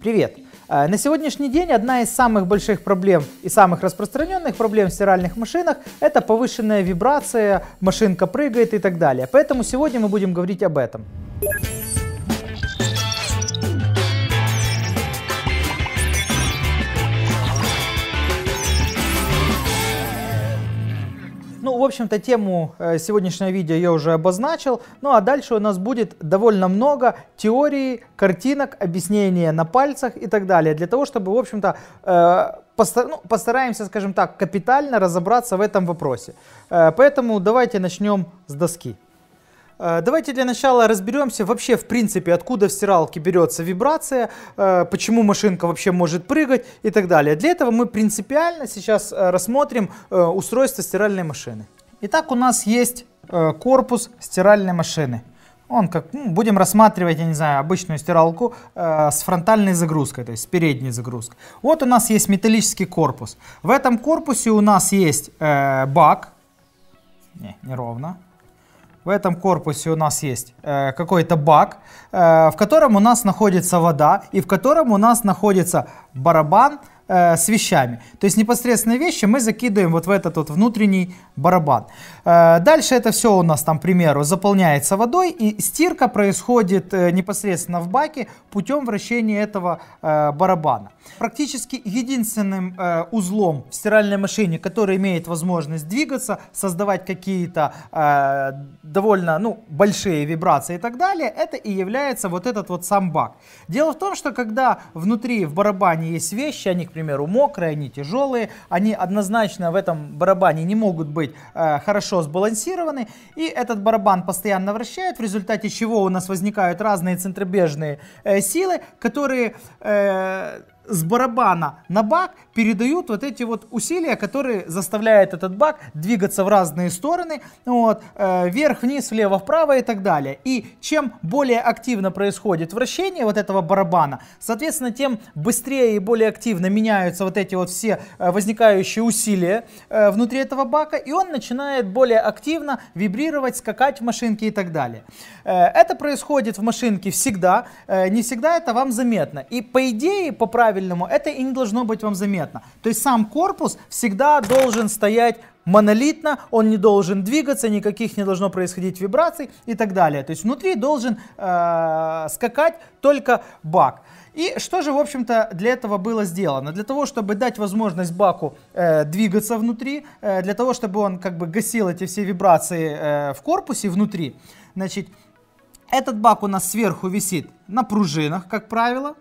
Привет! Э, на сегодняшний день одна из самых больших проблем и самых распространенных проблем в стиральных машинах – это повышенная вибрация, машинка прыгает и так далее. Поэтому сегодня мы будем говорить об этом. Ну, в общем-то, тему э, сегодняшнего видео я уже обозначил. Ну, а дальше у нас будет довольно много теории, картинок, объяснения на пальцах и так далее. Для того, чтобы, в общем-то, э, ну, постараемся, скажем так, капитально разобраться в этом вопросе. Э, поэтому давайте начнем с доски. Э, давайте для начала разберемся вообще в принципе, откуда в стиралке берется вибрация, э, почему машинка вообще может прыгать и так далее. Для этого мы принципиально сейчас э, рассмотрим устройство стиральной машины. Итак, у нас есть корпус стиральной машины. Он как, ну, будем рассматривать, я не знаю, обычную стиралку э, с фронтальной загрузкой, то есть с передней загрузкой. Вот у нас есть металлический корпус. В этом корпусе у нас есть э, бак, не, неровно, в этом корпусе у нас есть э, какой-то бак, э, в котором у нас находится вода и в котором у нас находится барабан э, с вещами. То есть непосредственные вещи мы закидываем вот в этот вот внутренний барабан. Э, дальше это все у нас там, к примеру, заполняется водой, и стирка происходит э, непосредственно в баке путем вращения этого э, барабана. Практически единственным узлом в стиральной машине, который имеет возможность двигаться, создавать какие-то довольно ну, большие вибрации и так далее, это и является вот этот вот сам бак. Дело в том, что когда внутри в барабане есть вещи, они, к примеру, мокрые, они тяжелые, они однозначно в этом барабане не могут быть хорошо хорошо сбалансированы, и этот барабан постоянно вращает, в результате чего у нас возникают разные центробежные э, силы, которые... Э, с барабана на бак передают вот эти вот усилия, которые заставляют этот бак двигаться в разные стороны, вот, э, вверх, вниз, влево, вправо и так далее. И чем более активно происходит вращение вот этого барабана, соответственно, тем быстрее и более активно меняются вот эти вот все э, возникающие усилия э, внутри этого бака, и он начинает более активно вибрировать, скакать в машинке и так далее. Э, это происходит в машинке всегда, э, не всегда это вам заметно. И по идее, по правилам правильному, это и не должно быть вам заметно. То есть сам корпус всегда должен стоять монолитно, он не должен двигаться, никаких не должно происходить вибраций и так далее. То есть внутри должен э, скакать только бак. И что же, в общем-то, для этого было сделано? Для того, чтобы дать возможность баку э, двигаться внутри, э, для того, чтобы он как бы гасил эти все вибрации э, в корпусе внутри, значит, этот бак у нас сверху висит на пружинах, как правило,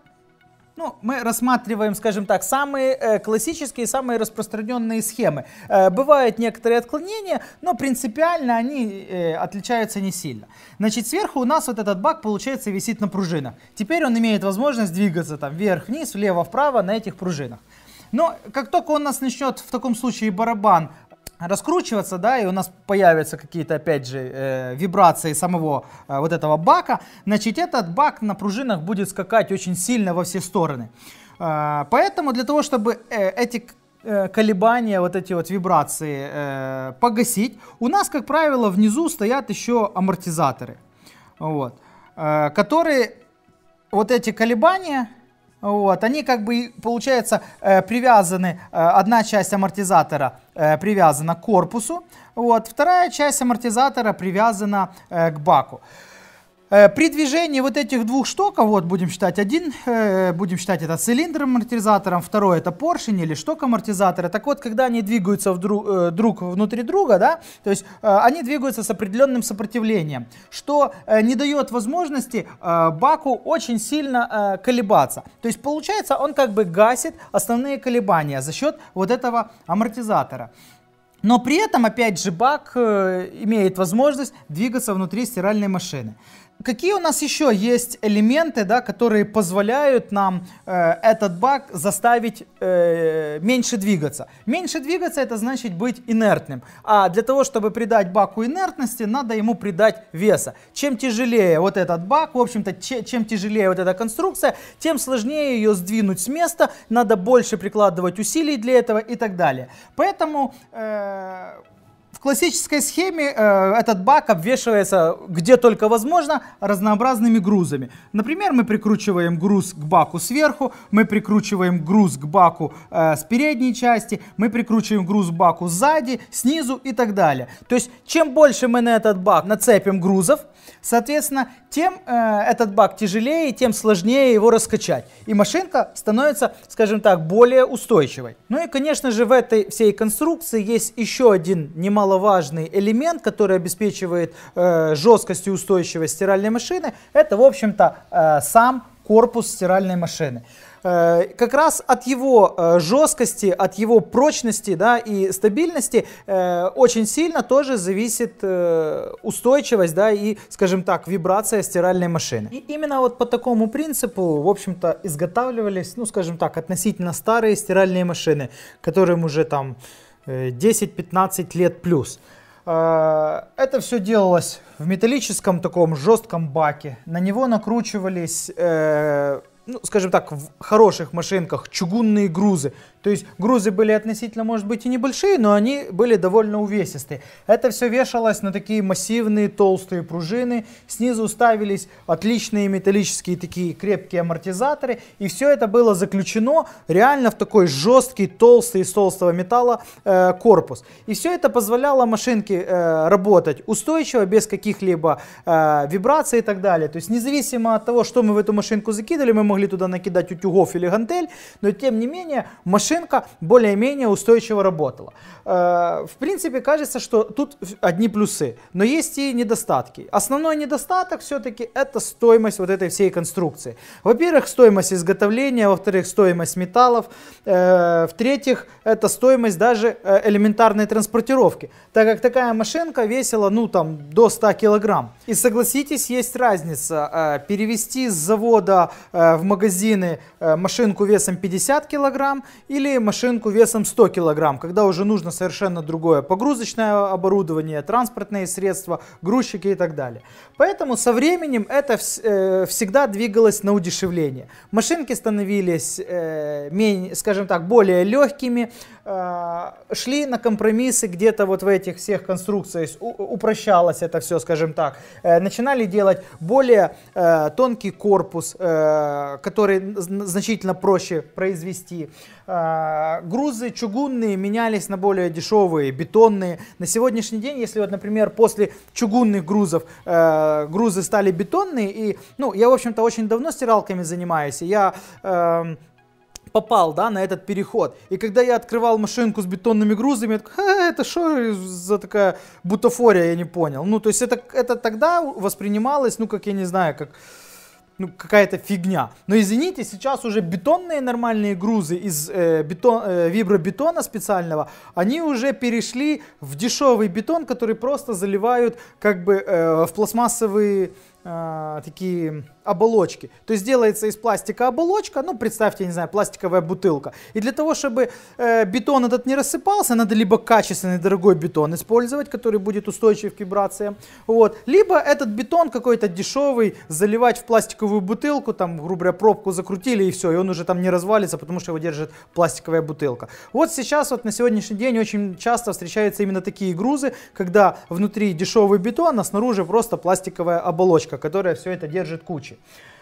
ну, мы рассматриваем, скажем так, самые э, классические, самые распространенные схемы. Э, бывают некоторые отклонения, но принципиально они э, отличаются не сильно. Значит, сверху у нас вот этот бак, получается, висит на пружинах. Теперь он имеет возможность двигаться там вверх-вниз, влево-вправо на этих пружинах. Но как только у нас начнет в таком случае барабан раскручиваться, да, и у нас появятся какие-то, опять же, э, вибрации самого э, вот этого бака, значит, этот бак на пружинах будет скакать очень сильно во все стороны. Э, поэтому для того, чтобы э, эти э, колебания, вот эти вот вибрации э, погасить, у нас, как правило, внизу стоят еще амортизаторы, вот, э, которые вот эти колебания вот, они как бы, получается, э, привязаны, э, одна часть амортизатора Э, привязана к корпусу. Вот. Вторая часть амортизатора привязана э, к баку. Э, при движении вот этих двух штоков, а вот будем считать один, э, будем считать это цилиндр амортизатором, второй это поршень или шток амортизатора. Так вот, когда они двигаются вдруг, э, друг внутри друга, да, то есть они двигаются с определенным сопротивлением, что не дает возможности баку очень сильно колебаться. То есть получается, он как бы гасит основные колебания за счет вот этого амортизатора. Но при этом, опять же, бак имеет возможность двигаться внутри стиральной машины. Какие у нас еще есть элементы, да, которые позволяют нам э, этот бак заставить э, меньше двигаться? Меньше двигаться это значит быть инертным. А для того, чтобы придать баку инертности, надо ему придать веса. Чем тяжелее вот этот бак, в общем-то, чем тяжелее вот эта конструкция, тем сложнее ее сдвинуть с места, надо больше прикладывать усилий для этого и так далее. Поэтому... Э, в классической схеме э, этот бак обвешивается где только возможно разнообразными грузами. Например, мы прикручиваем груз к баку сверху, мы прикручиваем груз к баку э, с передней части, мы прикручиваем груз к баку сзади, снизу и так далее. То есть чем больше мы на этот бак нацепим грузов, соответственно, тем э, этот бак тяжелее, тем сложнее его раскачать. И машинка становится, скажем так, более устойчивой. Ну и, конечно же, в этой всей конструкции есть еще один немаловажный немаловажный элемент, который обеспечивает э, жесткость и устойчивость стиральной машины, это, в общем-то, э, сам корпус стиральной машины. Э, как раз от его э, жесткости, от его прочности да, и стабильности э, очень сильно тоже зависит устойчивость да, и, скажем так, вибрация стиральной машины. И именно вот по такому принципу, в общем-то, изготавливались, ну, скажем так, относительно старые стиральные машины, которым уже там 10-15 э, лет плюс. Э, это все делалось в металлическом таком жестком баке. На него накручивались э, ну, скажем так, в хороших машинках чугунные грузы. То есть грузы были относительно, может быть, и небольшие, но они были довольно увесистые. Это все вешалось на такие массивные толстые пружины. Снизу ставились отличные металлические такие крепкие амортизаторы. И все это было заключено реально в такой жесткий, толстый из толстого металла э, корпус. И все это позволяло машинке э, работать устойчиво, без каких-либо э, вибраций и так далее. То есть независимо от того, что мы в эту машинку закидывали, мы могли могли туда накидать утюгов или гантель, но тем не менее машинка более-менее устойчиво работала. Э, в принципе, кажется, что тут одни плюсы, но есть и недостатки. Основной недостаток все-таки это стоимость вот этой всей конструкции. Во-первых, стоимость изготовления, во-вторых, стоимость металлов, э, в-третьих, это стоимость даже э, элементарной транспортировки, так как такая машинка весила, ну, там, до 100 килограмм. И согласитесь, есть разница перевести с завода в магазины э, машинку весом 50 килограмм или машинку весом 100 килограмм, когда уже нужно совершенно другое погрузочное оборудование, транспортные средства, грузчики и так далее. Поэтому со временем это э, всегда двигалось на удешевление. Машинки становились, э, скажем так, более легкими, Э, шли на компромиссы где-то вот в этих всех конструкциях, упрощалось это все, скажем так. Э, начинали делать более э, тонкий корпус, который значительно проще произвести. Грузы чугунные менялись на более дешевые, бетонные. На сегодняшний день, если вот, например, после чугунных грузов грузы стали бетонные, и, ну, я, в общем-то, очень давно стиралками занимаюсь, и я эм, попал, да, на этот переход. И когда я открывал машинку с бетонными грузами, я такой, а, это что за такая бутафория, я не понял. Ну, то есть это, это тогда воспринималось, ну, как я не знаю, как ну, какая-то фигня. Но извините, сейчас уже бетонные нормальные грузы из э, бетон, э, вибробетона специального, они уже перешли в дешевый бетон, который просто заливают как бы э, в пластмассовые а, такие оболочки. То есть делается из пластика оболочка, ну представьте, не знаю, пластиковая бутылка. И для того, чтобы э, бетон этот не рассыпался, надо либо качественный дорогой бетон использовать, который будет устойчив к вибрациям, вот, либо этот бетон какой-то дешевый заливать в пластиковую бутылку, там, грубо говоря, пробку закрутили и все, и он уже там не развалится, потому что его держит пластиковая бутылка. Вот сейчас вот на сегодняшний день очень часто встречаются именно такие грузы, когда внутри дешевый бетон, а снаружи просто пластиковая оболочка решетка, которая все это держит кучи.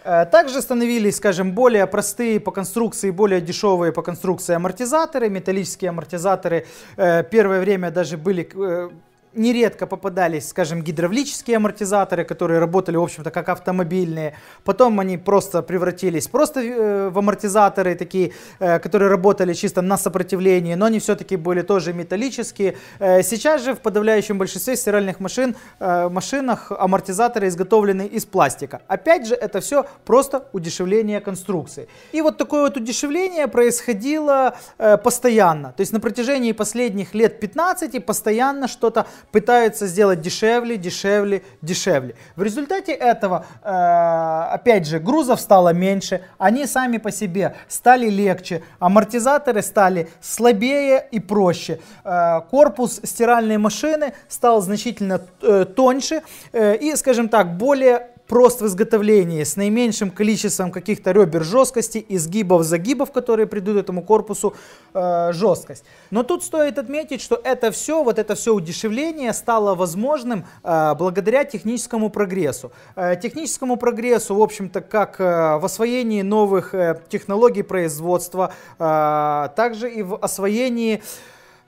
Э, также становились, скажем, более простые по конструкции, более дешевые по конструкции амортизаторы, металлические амортизаторы. Э, первое время даже были э, нередко попадались, скажем, гидравлические амортизаторы, которые работали, в общем-то, как автомобильные. Потом они просто превратились просто э, в амортизаторы такие, э, которые работали чисто на сопротивлении, но они все-таки были тоже металлические. Э, сейчас же в подавляющем большинстве стиральных машин, машинах амортизаторы изготовлены из пластика. Опять же, это все просто удешевление конструкции. И вот такое вот удешевление происходило постоянно. То есть на протяжении последних лет 15 постоянно что-то пытаются сделать дешевле, дешевле, дешевле. В результате этого, э, опять же, грузов стало меньше, они сами по себе стали легче, амортизаторы стали слабее и проще. Э, корпус стиральной машины стал значительно э, тоньше и, скажем так, более прост в изготовлении, с наименьшим количеством каких-то ребер жесткости, изгибов, загибов, которые придут этому корпусу э, жесткость. Но тут стоит отметить, что это все, вот это все удешевление стало возможным э, благодаря техническому прогрессу. Э, техническому прогрессу, в общем-то, как э, в освоении новых э, технологий производства, э, также и в освоении э,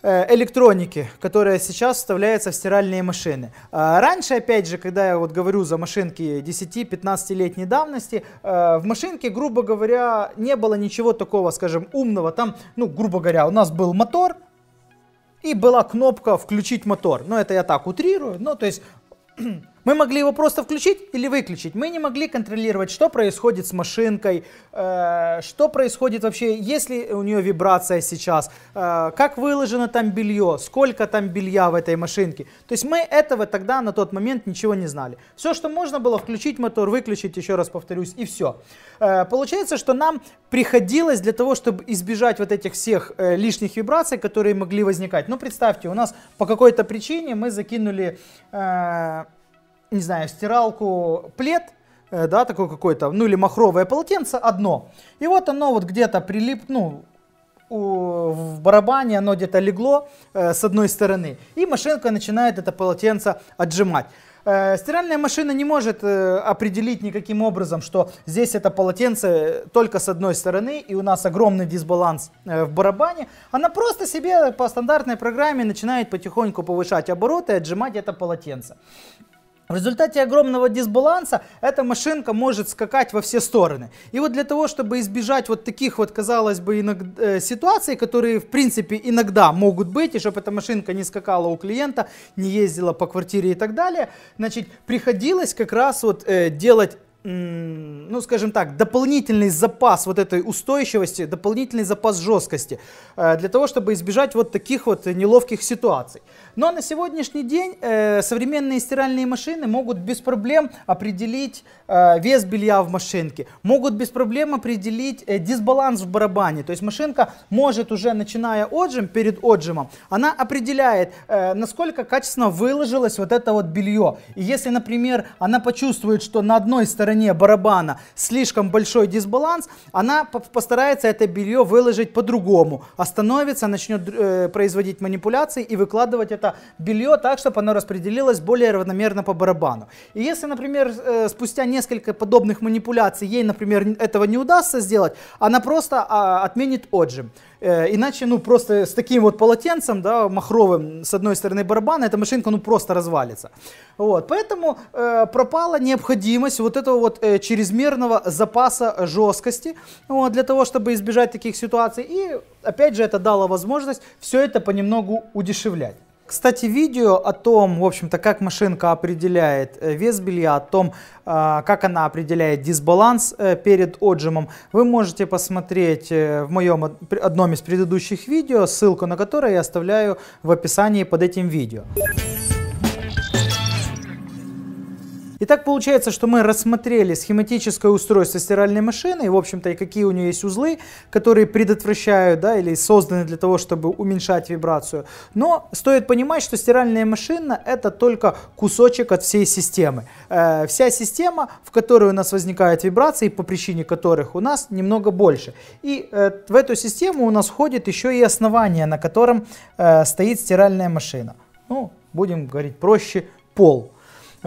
Э, электроники, которая сейчас вставляется в стиральные машины. А раньше, опять же, когда я вот говорю за машинки 10-15-летней давности, э, в машинке, грубо говоря, не было ничего такого, скажем, умного. Там, ну, грубо говоря, у нас был мотор, и была кнопка «включить мотор». Ну, это я так утрирую, ну, то есть Мы могли его просто включить или выключить. Мы не могли контролировать, что происходит с машинкой, э, что происходит вообще, есть ли у нее вибрация сейчас, э, как выложено там белье, сколько там белья в этой машинке. То есть мы этого тогда на тот момент ничего не знали. Все, что можно было, включить мотор, выключить, еще раз повторюсь, и все. Э, получается, что нам приходилось для того, чтобы избежать вот этих всех э, лишних вибраций, которые могли возникать. Ну, представьте, у нас по какой-то причине мы закинули... Э, не знаю, стиралку, плед, э, да, такой какой-то, ну или махровое полотенце, одно. И вот оно вот где-то прилип, ну, у, в барабане оно где-то легло э, с одной стороны. И машинка начинает это полотенце отжимать. Э, стиральная машина не может э, определить никаким образом, что здесь это полотенце только с одной стороны, и у нас огромный дисбаланс э, в барабане. Она просто себе по стандартной программе начинает потихоньку повышать обороты и отжимать это полотенце. В результате огромного дисбаланса эта машинка может скакать во все стороны. И вот для того, чтобы избежать вот таких вот, казалось бы, иногда, э, ситуаций, которые, в принципе, иногда могут быть, и чтобы эта машинка не скакала у клиента, не ездила по квартире и так далее, значит, приходилось как раз вот э, делать ну, скажем так, дополнительный запас вот этой устойчивости, дополнительный запас жесткости э, для того, чтобы избежать вот таких вот неловких ситуаций. Но на сегодняшний день э, современные стиральные машины могут без проблем определить э, вес белья в машинке, могут без проблем определить э, дисбаланс в барабане. То есть машинка может уже начиная отжим, перед отжимом, она определяет, э, насколько качественно выложилось вот это вот белье. И если, например, она почувствует, что на одной стороне барабана слишком большой дисбаланс, она постарается это белье выложить по-другому, остановится, начнет э, производить манипуляции и выкладывать это это белье так, чтобы оно распределилось более равномерно по барабану. И если, например, э, спустя несколько подобных манипуляций ей, например, этого не удастся сделать, она просто а, отменит отжим. Э, иначе, ну, просто с таким вот полотенцем, да, махровым, с одной стороны барабана, эта машинка, ну, просто развалится. Вот, поэтому э, пропала необходимость вот этого вот э, чрезмерного запаса жесткости, вот, для того, чтобы избежать таких ситуаций. И, опять же, это дало возможность все это понемногу удешевлять. Кстати, видео о том, в общем-то, как машинка определяет э, вес белья, о том, а, как она определяет дисбаланс э, перед отжимом, вы можете посмотреть э, в моем одном из предыдущих видео, ссылку на которое я оставляю в описании под этим видео. Итак, получается, что мы рассмотрели схематическое устройство стиральной машины, и, в общем-то, и какие у нее есть узлы, которые предотвращают, да, или созданы для того, чтобы уменьшать вибрацию. Но стоит понимать, что стиральная машина – это только кусочек от всей системы. Э, вся система, в которой у нас возникают вибрации, по причине которых у нас немного больше. И э, в эту систему у нас входит еще и основание, на котором э, стоит стиральная машина. Ну, будем говорить проще, пол.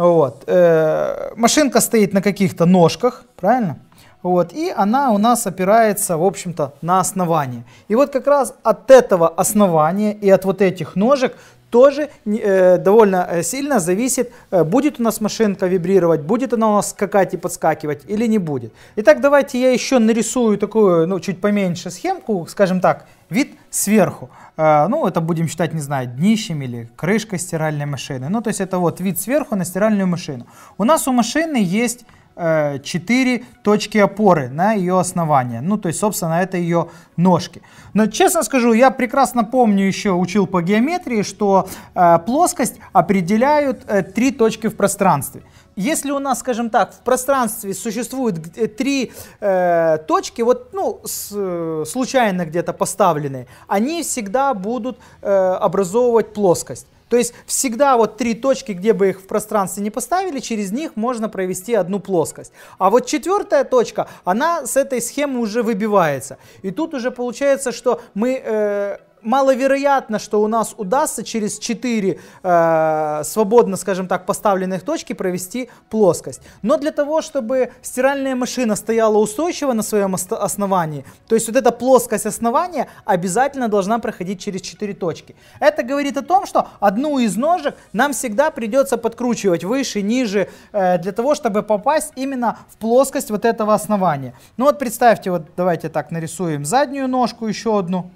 Вот. Э, машинка стоит на каких-то ножках, правильно? Вот, и она у нас опирается, в общем-то, на основание. И вот как раз от этого основания и от вот этих ножек тоже э, довольно э, сильно зависит, будет у нас машинка вибрировать, будет она у нас скакать и подскакивать или не будет. Итак, давайте я еще нарисую такую, ну, чуть поменьше схемку, скажем так, Вид сверху. Э, ну, это будем считать, не знаю, днищем или крышкой стиральной машины. Ну, то есть это вот вид сверху на стиральную машину. У нас у машины есть 4 э, точки опоры на ее основание. Ну, то есть, собственно, это ее ножки. Но, честно скажу, я прекрасно помню, еще учил по геометрии, что э, плоскость определяют э, три точки в пространстве. Если у нас, скажем так, в пространстве существуют э, три э, точки, вот, ну, с, э, случайно где-то поставленные, они всегда будут э, образовывать плоскость. То есть всегда вот три точки, где бы их в пространстве не поставили, через них можно провести одну плоскость. А вот четвертая точка, она с этой схемы уже выбивается. И тут уже получается, что мы э, маловероятно, что у нас удастся через 4 э, свободно, скажем так, поставленных точки провести плоскость. Но для того, чтобы стиральная машина стояла устойчиво на своем основании, то есть вот эта плоскость основания обязательно должна проходить через 4 точки. Это говорит о том, что одну из ножек нам всегда придется подкручивать выше, ниже, э, для того, чтобы попасть именно в плоскость вот этого основания. Ну вот представьте, вот давайте так нарисуем заднюю ножку еще одну.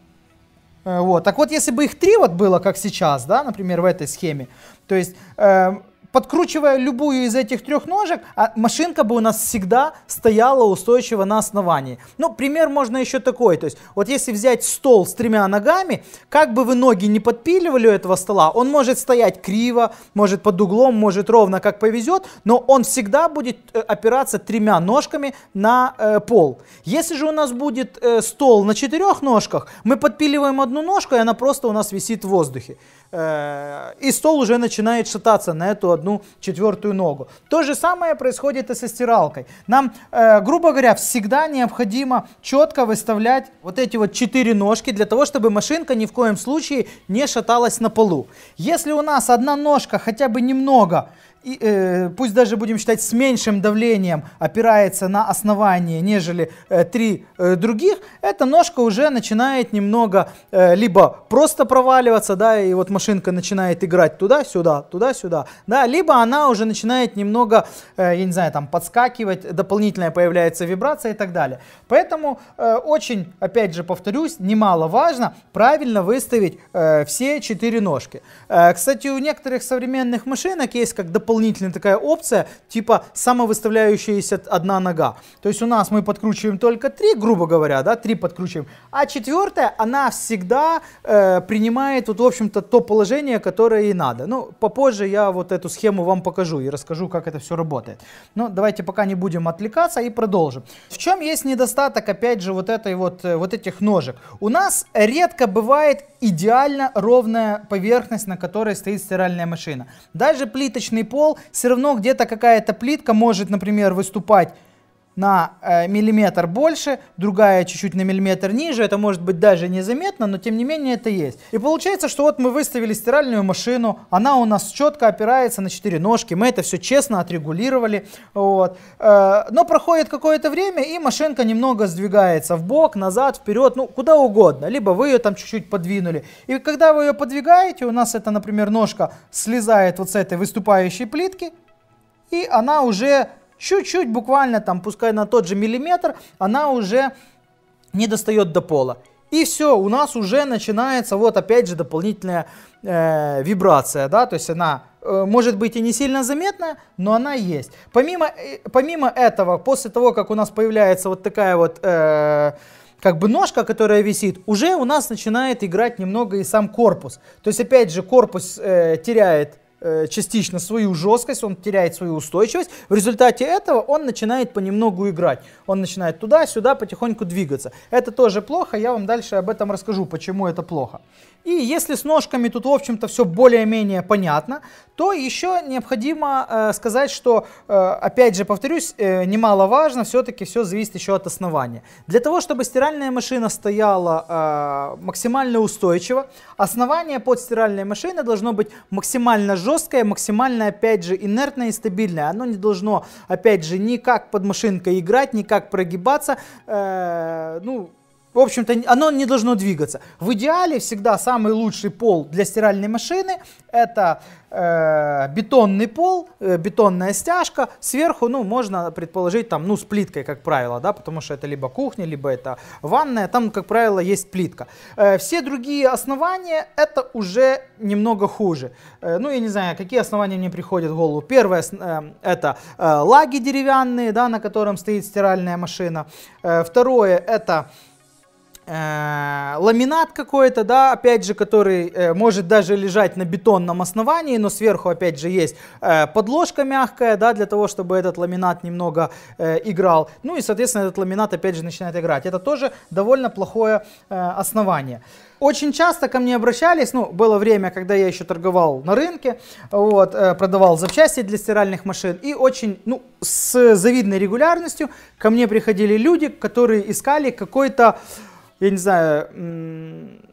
Э, вот. Так вот, если бы их три вот было, как сейчас, да, например, в этой схеме, то есть эм, подкручивая любую из этих трех ножек, а машинка бы у нас всегда стояла устойчиво на основании. Ну, пример можно еще такой, то есть вот если взять стол с тремя ногами, как бы вы ноги не подпиливали у этого стола, он может стоять криво, может под углом, может ровно, как повезет, но он всегда будет э, опираться тремя ножками на э, пол. Если же у нас будет э, стол на четырех ножках, мы подпиливаем одну ножку, и она просто у нас висит в воздухе. Э, и стол уже начинает шататься на эту одну четвертую ногу. То же самое происходит и со стиралкой. Нам, э, грубо говоря, всегда необходимо четко выставлять вот эти вот четыре ножки для того, чтобы машинка ни в коем случае не шаталась на полу. Если у нас одна ножка хотя бы немного и, э, пусть даже будем считать с меньшим давлением, опирается на основание, нежели э, три э, других, эта ножка уже начинает немного э, либо просто проваливаться, да, и вот машинка начинает играть туда-сюда, туда-сюда, да, либо она уже начинает немного, э, я не знаю, там подскакивать, дополнительная появляется вибрация и так далее. Поэтому э, очень, опять же повторюсь, немаловажно правильно выставить э, все четыре ножки. Э, кстати, у некоторых современных машинок есть как дополнительные дополнительная такая опция, типа самовыставляющаяся одна нога. То есть у нас мы подкручиваем только три, грубо говоря, да, три подкручиваем, а четвертая, она всегда э, принимает вот, в общем-то, то положение, которое и надо. Ну, попозже я вот эту схему вам покажу и расскажу, как это все работает. Но давайте пока не будем отвлекаться и продолжим. В чем есть недостаток, опять же, вот этой вот, э, вот этих ножек? У нас редко бывает идеально ровная поверхность, на которой стоит стиральная машина. Даже плиточный пол пол, все равно где-то какая-то плитка может, например, выступать на э, миллиметр больше, другая чуть-чуть на миллиметр ниже, это может быть даже незаметно, но тем не менее это есть. И получается, что вот мы выставили стиральную машину, она у нас четко опирается на четыре ножки, мы это все честно отрегулировали, вот. Э, но проходит какое-то время, и машинка немного сдвигается в бок, назад, вперед, ну куда угодно, либо вы ее там чуть-чуть подвинули. И когда вы ее подвигаете, у нас это, например, ножка слезает вот с этой выступающей плитки, и она уже чуть-чуть, буквально там, пускай на тот же миллиметр, она уже не достает до пола. И все, у нас уже начинается вот опять же дополнительная э, вибрация, да, то есть она э, может быть и не сильно заметна, но она есть. Помимо, э, помимо этого, после того, как у нас появляется вот такая вот... Э, как бы ножка, которая висит, уже у нас начинает играть немного и сам корпус. То есть, опять же, корпус э, теряет Э, частично свою жесткость, он теряет свою устойчивость. В результате этого он начинает понемногу играть. Он начинает туда-сюда потихоньку двигаться. Это тоже плохо, я вам дальше об этом расскажу, почему это плохо. И если с ножками тут, в общем-то, все более-менее понятно, то еще необходимо э, сказать, что, э, опять же, повторюсь, э, немаловажно, все-таки все зависит еще от основания. Для того, чтобы стиральная машина стояла максимально устойчиво, основание под стиральной машиной должно быть максимально жесткое, максимально, опять же, инертное и стабильное. Оно не должно, опять же, никак под машинкой играть, никак прогибаться. Ну, в общем-то, оно не должно двигаться. В идеале всегда самый лучший пол для стиральной машины это э, бетонный пол, э, бетонная стяжка. Сверху, ну, можно предположить, там, ну, с плиткой, как правило, да, потому что это либо кухня, либо это ванная, там, как правило, есть плитка. Э, все другие основания это уже немного хуже. Э, ну, я не знаю, какие основания мне приходят в голову. Первое э, это э, лаги деревянные, да, на котором стоит стиральная машина. Э, второе это Э, ламинат какой-то, да, опять же, который э, может даже лежать на бетонном основании, но сверху, опять же, есть э, подложка мягкая, да, для того, чтобы этот ламинат немного э, играл. Ну и, соответственно, этот ламинат, опять же, начинает играть. Это тоже довольно плохое э, основание. Очень часто ко мне обращались, ну, было время, когда я еще торговал на рынке, вот, э, продавал запчасти для стиральных машин, и очень, ну, с завидной регулярностью ко мне приходили люди, которые искали какой-то, я не знаю,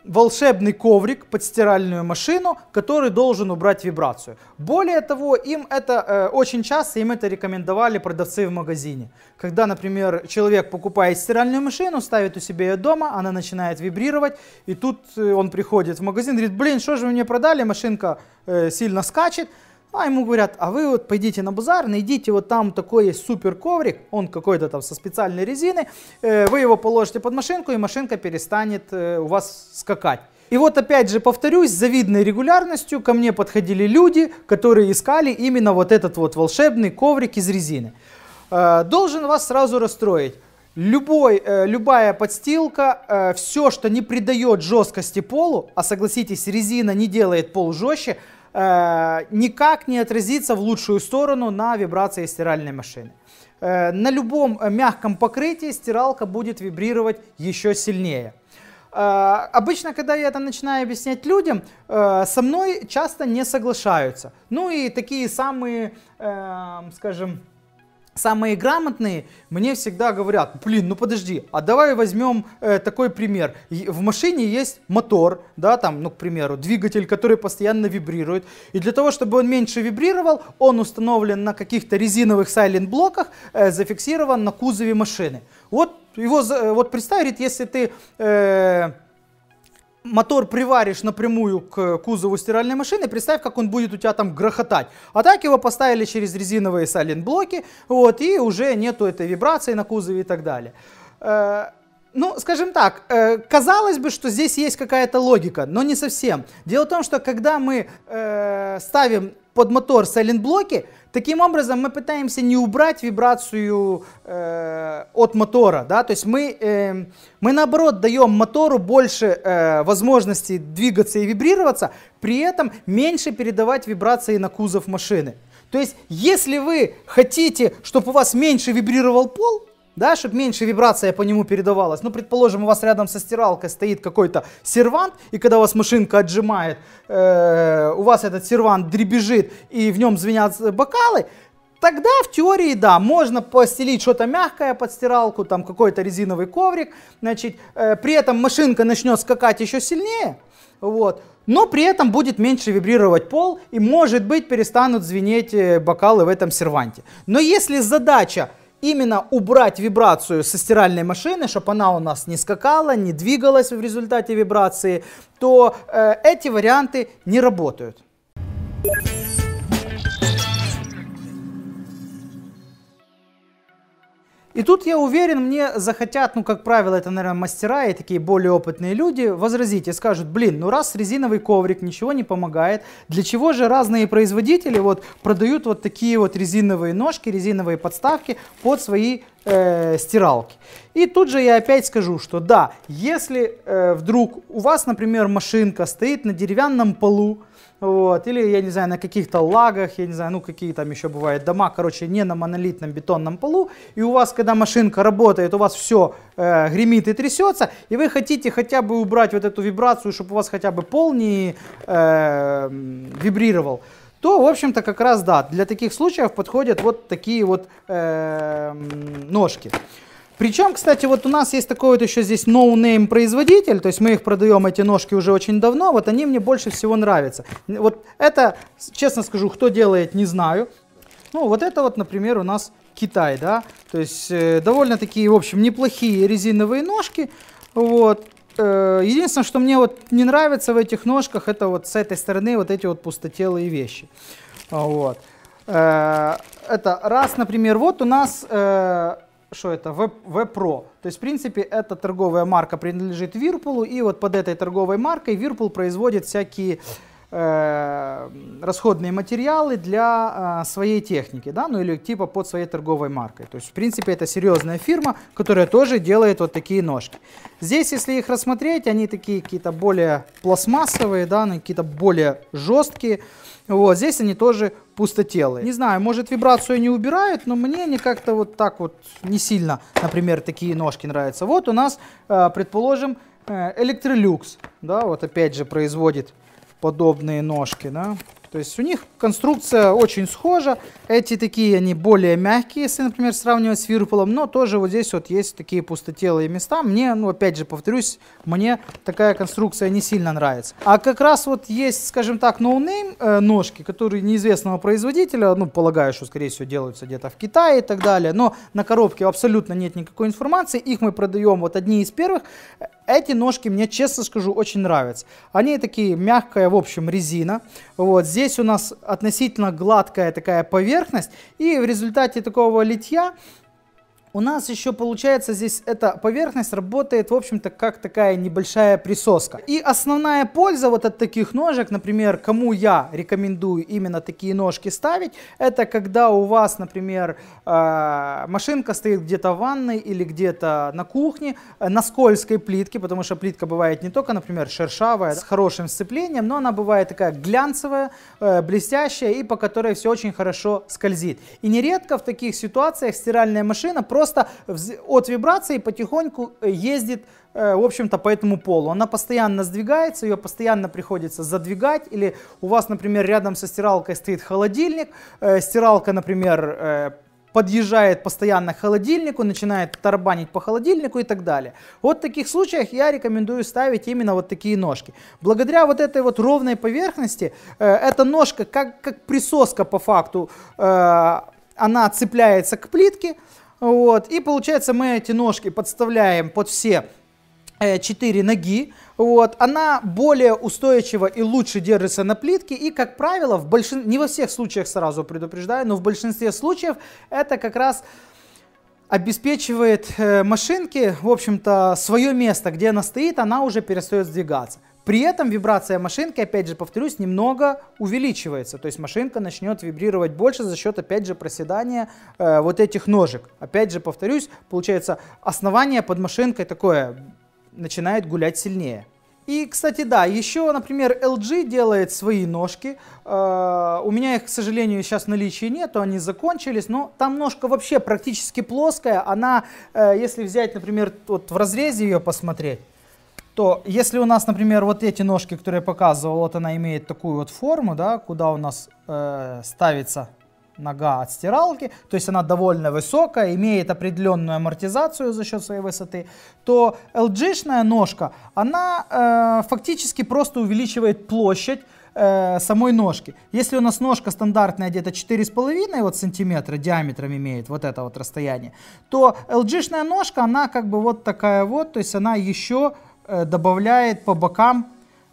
волшебный коврик под стиральную машину, который должен убрать вибрацию. Более того, им это э, очень часто, им это рекомендовали продавцы в магазине. Когда, например, человек покупает стиральную машину, ставит у себя ее дома, она начинает вибрировать, и тут э, он приходит в магазин, говорит, блин, что же вы мне продали, машинка э, сильно скачет, а ему говорят, а вы вот пойдите на базар, найдите вот там такой есть супер коврик, он какой-то там со специальной резины, э, вы его положите под машинку, и машинка перестанет э, у вас скакать. И вот опять же повторюсь, с завидной регулярностью ко мне подходили люди, которые искали именно вот этот вот волшебный коврик из резины. Э, должен вас сразу расстроить. Любой, э, любая подстилка, э, все, что не придает жесткости полу, а согласитесь, резина не делает пол жестче, Э, никак не отразится в лучшую сторону на вибрации стиральной машины. Э, на любом э, мягком покрытии стиралка будет вибрировать еще сильнее. обычно, когда я это начинаю объяснять людям, со мной часто не соглашаются. Ну и такие самые, эм, скажем, самые грамотные мне всегда говорят, блин, ну подожди, а давай возьмем э, такой пример. В машине есть мотор, да, там, ну, к примеру, двигатель, который постоянно вибрирует. И для того, чтобы он меньше вибрировал, он установлен на каких-то резиновых сайлент-блоках, э, зафиксирован на кузове машины. Вот его, э, вот представь, если ты... Э, мотор приваришь напрямую к кузову стиральной машины, представь, как он будет у тебя там грохотать. А так его поставили через резиновые сайлент-блоки, вот, и уже нету этой вибрации на кузове и так далее. Э, ну, скажем так, э, казалось бы, что здесь есть какая-то логика, но не совсем. Дело в том, что когда мы э, ставим под мотор сайлент-блоки, Таким образом, мы пытаемся не убрать вибрацию э, от мотора, да, то есть мы, э, мы наоборот даем мотору больше э, возможностей двигаться и вибрироваться, при этом меньше передавать вибрации на кузов машины. То есть, если вы хотите, чтобы у вас меньше вибрировал пол, да, чтобы меньше вибрация по нему передавалась. Ну, предположим, у вас рядом со стиралкой стоит какой-то сервант, и когда у вас машинка отжимает, э, у вас этот сервант дребежит, и в нем звенят бокалы, тогда в теории, да, можно постелить что-то мягкое под стиралку, там какой-то резиновый коврик, значит, э, при этом машинка начнет скакать еще сильнее, вот, но при этом будет меньше вибрировать пол, и, может быть, перестанут звенеть э, бокалы в этом серванте. Но если задача именно убрать вибрацию со стиральной машины, чтобы она у нас не скакала, не двигалась в результате вибрации, то э, эти варианты не работают. Thank И тут, я уверен, мне захотят, ну, как правило, это, наверное, мастера и такие более опытные люди, возразить и скажут, блин, ну раз резиновый коврик ничего не помогает, для чего же разные производители вот продают вот такие вот резиновые ножки, резиновые подставки под свои э, стиралки. И тут же я опять скажу, что да, если э, вдруг у вас, например, машинка стоит на деревянном полу, вот. Или, я не знаю, на каких-то лагах, я не знаю, ну какие там еще бывают дома, короче, не на монолитном бетонном полу. И у вас, когда машинка работает, у вас все э, гремит и трясется, и вы хотите хотя бы убрать вот эту вибрацию, чтобы у вас хотя бы пол не э, вибрировал, то, в общем-то, как раз да, для таких случаев подходят вот такие вот э, ножки. Причем, кстати, вот у нас есть такой вот еще здесь No Name производитель, то есть мы их продаем, эти ножки уже очень давно, вот они мне больше всего нравятся. Вот это, честно скажу, кто делает, не знаю. Ну, вот это вот, например, у нас Китай, да, то есть э, довольно такие, в общем, неплохие резиновые ножки, вот. Э, единственное, что мне вот не нравится в этих ножках, это вот с этой стороны вот эти вот пустотелые вещи, вот. Э, это раз, например, вот у нас... Э, что это, Вепро. То есть, в принципе, эта торговая марка принадлежит Вирпулу, и вот под этой торговой маркой Вирпул производит всякие Э, расходные материалы для э, своей техники, да, ну или типа под своей торговой маркой. То есть, в принципе, это серьезная фирма, которая тоже делает вот такие ножки. Здесь, если их рассмотреть, они такие какие-то более пластмассовые, да, ну, какие-то более жесткие. Вот, здесь они тоже пустотелые. Не знаю, может вибрацию не убирают, но мне они как-то вот так вот не сильно, например, такие ножки нравятся. Вот у нас, э, предположим, Электролюкс, да, вот опять же производит подобные ножки, да. То есть у них конструкция очень схожа. Эти такие, они более мягкие, если, например, сравнивать с Вирполом. Но тоже вот здесь вот есть такие пустотелые места. Мне, ну, опять же, повторюсь, мне такая конструкция не сильно нравится. А как раз вот есть, скажем так, ноунейм э, ножки, которые неизвестного производителя. Ну, полагаю, что, скорее всего, делаются где-то в Китае и так далее. Но на коробке абсолютно нет никакой информации. Их мы продаем вот одни из первых. Эти ножки мне, честно скажу, очень нравятся. Они такие мягкая, в общем, резина. Вот здесь у нас относительно гладкая такая поверхность. И в результате такого литья у нас еще получается здесь эта поверхность работает, в общем-то, как такая небольшая присоска. И основная польза вот от таких ножек, например, кому я рекомендую именно такие ножки ставить, это когда у вас, например, э, машинка стоит где-то в ванной или где-то на кухне, э, на скользкой плитке, потому что плитка бывает не только, например, шершавая, с хорошим сцеплением, но она бывает такая глянцевая, э, блестящая и по которой все очень хорошо скользит. И нередко в таких ситуациях стиральная машина просто просто от вибрации потихоньку э, ездит, э, в общем-то, по этому полу. Она постоянно сдвигается, ее постоянно приходится задвигать. Или у вас, например, рядом со стиралкой стоит холодильник, э, стиралка, например, подъезжает постоянно к холодильнику, начинает тарабанить по холодильнику и так далее. Вот в таких случаях я рекомендую ставить именно вот такие ножки. Благодаря вот этой вот ровной поверхности, э, эта ножка как, как присоска по факту, э, она цепляется к плитке, вот. И получается мы эти ножки подставляем под все э, четыре ноги. Вот, она более устойчива и лучше держится на плитке. И, как правило, в большин... не во всех случаях сразу предупреждаю, но в большинстве случаев это как раз обеспечивает э, машинке, в общем-то, свое место, где она стоит, она уже перестает сдвигаться. При этом вибрация машинки, опять же повторюсь, немного увеличивается. То есть машинка начнет вибрировать больше за счет, опять же, проседания э, вот этих ножек. Опять же повторюсь, получается основание под машинкой такое начинает гулять сильнее. И, кстати, да, еще, например, LG делает свои ножки. Э, у меня их, к сожалению, сейчас в нет, нету, они закончились, но там ножка вообще практически плоская. Она, э, если взять, например, вот в разрезе ее посмотреть, то если у нас, например, вот эти ножки, которые я показывал, вот она имеет такую вот форму, да, куда у нас э, ставится нога от стиралки, то есть она довольно высокая, имеет определенную амортизацию за счет своей высоты, то LG-шная ножка, она э, фактически просто увеличивает площадь э, самой ножки. Если у нас ножка стандартная где-то 4,5 вот сантиметра диаметром имеет вот это вот расстояние, то LG-шная ножка, она как бы вот такая вот, то есть она еще Э, добавляет по бокам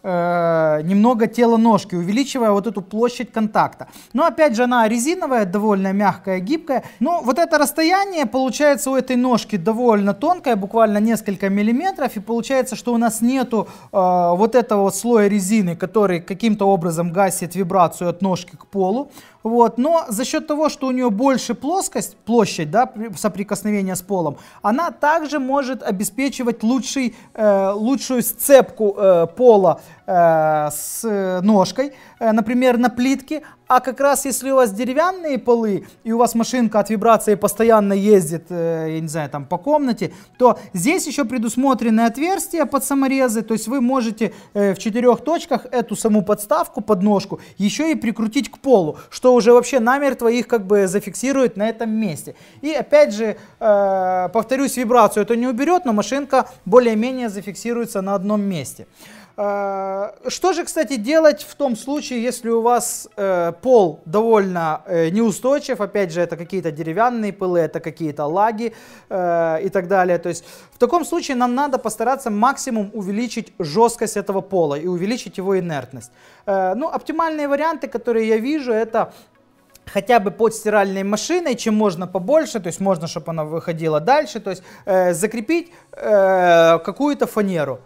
э, немного тела ножки, увеличивая вот эту площадь контакта. Но опять же она резиновая, довольно мягкая, гибкая. Но ну, вот это расстояние получается у этой ножки довольно тонкое, буквально несколько миллиметров. И получается, что у нас нету э, вот этого вот слоя резины, который каким-то образом гасит вибрацию от ножки к полу. Вот, но за счет того, что у нее больше плоскость, площадь да, соприкосновения с полом, она также может обеспечивать лучший, э, лучшую сцепку э, пола Э, с э, ножкой, э, например, на плитке, а как раз если у вас деревянные полы и у вас машинка от вибрации постоянно ездит, я не знаю, там по комнате, то здесь еще предусмотрены отверстия под саморезы, то есть вы можете в четырех точках эту саму подставку, подножку еще и прикрутить к полу, что уже вообще намертво их как бы зафиксирует на этом месте. И опять же, повторюсь, вибрацию это не уберет, но машинка более-менее зафиксируется на одном месте. Э, что же, кстати, делать в том случае, если у вас э, пол довольно э, неустойчив, опять же, это какие-то деревянные пылы, это какие-то лаги и так далее. То есть в таком случае нам надо постараться максимум увеличить жесткость этого пола и увеличить его инертность. ну, оптимальные варианты, которые я вижу, это хотя бы под стиральной машиной, чем можно побольше, то есть можно, чтобы она выходила дальше, то есть э, закрепить Э, какую-то фанеру.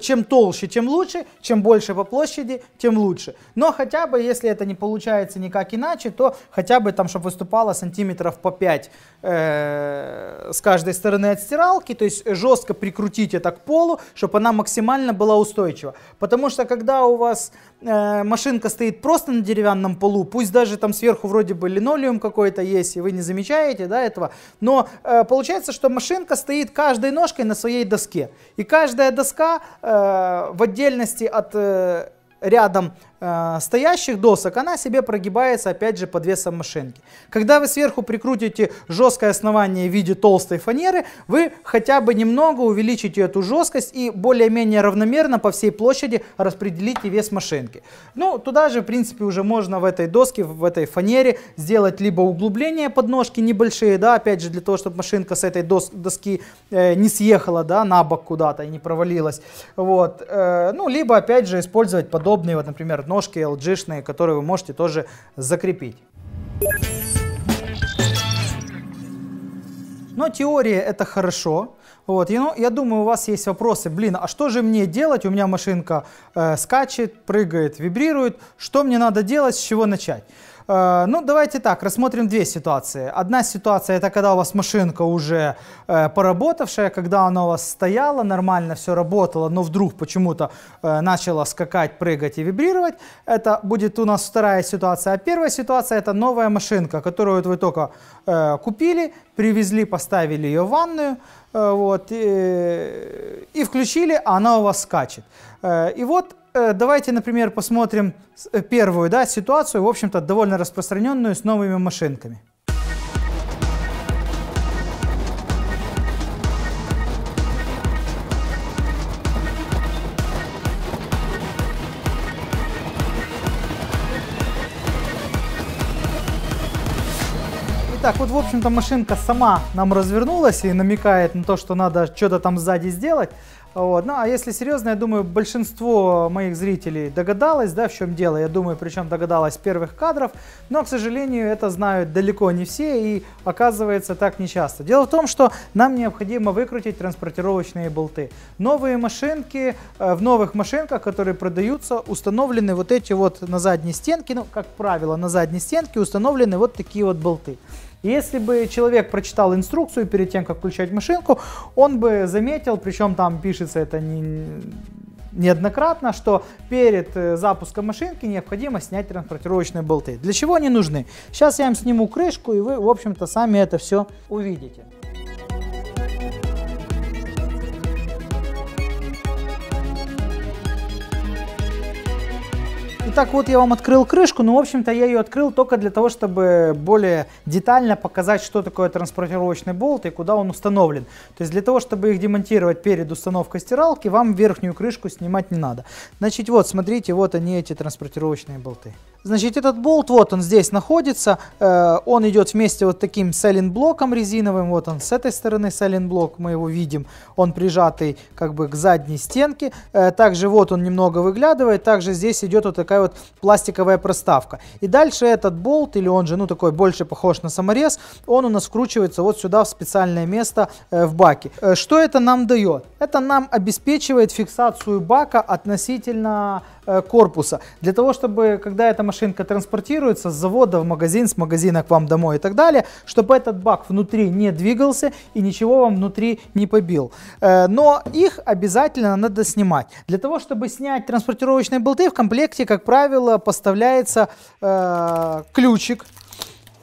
Чем толще, тем лучше, чем больше по площади, тем лучше. Но хотя бы, если это не получается никак иначе, то хотя бы там, чтобы выступало сантиметров по 5 э, с каждой стороны от стиралки, то есть жестко прикрутить это к полу, чтобы она максимально была устойчива. Потому что когда у вас э, машинка стоит просто на деревянном полу, пусть даже там сверху вроде бы линолеум какой-то есть, и вы не замечаете да, этого, но э, получается, что машинка стоит каждой ножкой человека на своей доске. И каждая доска э, в отдельности от э, рядом Э, стоящих досок, она себе прогибается опять же под весом машинки. Когда вы сверху прикрутите жесткое основание в виде толстой фанеры, вы хотя бы немного увеличите эту жесткость и более-менее равномерно по всей площади распределите вес машинки. Ну, туда же, в принципе, уже можно в этой доске, в этой фанере сделать либо углубление подножки небольшие, да, опять же, для того, чтобы машинка с этой дос доски э, не съехала, да, на бок куда-то и не провалилась. Вот. Э, ну, либо, опять же, использовать подобные, вот, например, ножки LG-шные, которые вы можете тоже закрепить. Но теория это хорошо. Вот, и, ну, я думаю, у вас есть вопросы. Блин, а что же мне делать? У меня машинка э, скачет, прыгает, вибрирует. Что мне надо делать, с чего начать? Э, ну, давайте так, рассмотрим две ситуации. Одна ситуация – это когда у вас машинка уже э, поработавшая, когда она у вас стояла, нормально все работало, но вдруг почему-то э, начала скакать, прыгать и вибрировать. Это будет у нас вторая ситуация. А первая ситуация – это новая машинка, которую вот вы только купили, привезли, поставили ее в ванную, вот, и, и включили, а она у вас скачет. И вот Э, давайте, например, посмотрим э, первую да, ситуацию, в общем-то, довольно распространенную с новыми машинками. Итак, вот, в общем-то, машинка сама нам развернулась и намекает на то, что надо что-то там сзади сделать. Вот. Ну, а если серьезно, я думаю, большинство моих зрителей догадалось, да, в чем дело. Я думаю, причем догадалось с первых кадров. Но, к сожалению, это знают далеко не все и оказывается так нечасто. Дело в том, что нам необходимо выкрутить транспортировочные болты. Новые машинки, э, в новых машинках, которые продаются, установлены вот эти вот на задней стенке, ну, как правило, на задней стенке установлены вот такие вот болты. Если бы человек прочитал инструкцию перед тем, как включать машинку, он бы заметил, причем там пишется это не, неоднократно, что перед э, запуском машинки необходимо снять транспортировочные болты. Для чего они нужны? Сейчас я им сниму крышку, и вы, в общем-то, сами это все увидите. так вот я вам открыл крышку, но, в общем-то, я ее открыл только для того, чтобы более детально показать, что такое транспортировочный болт и куда он установлен. То есть для того, чтобы их демонтировать перед установкой стиралки, вам верхнюю крышку снимать не надо. Значит, вот, смотрите, вот они, эти транспортировочные болты. Значит, этот болт, вот он здесь находится, э, он идет вместе вот таким селлинг-блоком резиновым, вот он с этой стороны селлинг-блок, мы его видим, он прижатый как бы к задней стенке, э, также вот он немного выглядывает, также здесь идет вот такая вот пластиковая проставка. И дальше этот болт, или он же, ну такой больше похож на саморез, он у нас скручивается вот сюда в специальное место э, в баке. Э, что это нам дает? Это нам обеспечивает фиксацию бака относительно Э, корпуса. Для того, чтобы, когда эта машинка транспортируется с завода в магазин, с магазина к вам домой и так далее, чтобы этот бак внутри не двигался и ничего вам внутри не побил. Э, но их обязательно надо снимать. Для того, чтобы снять транспортировочные болты, в комплекте, как правило, поставляется э, ключик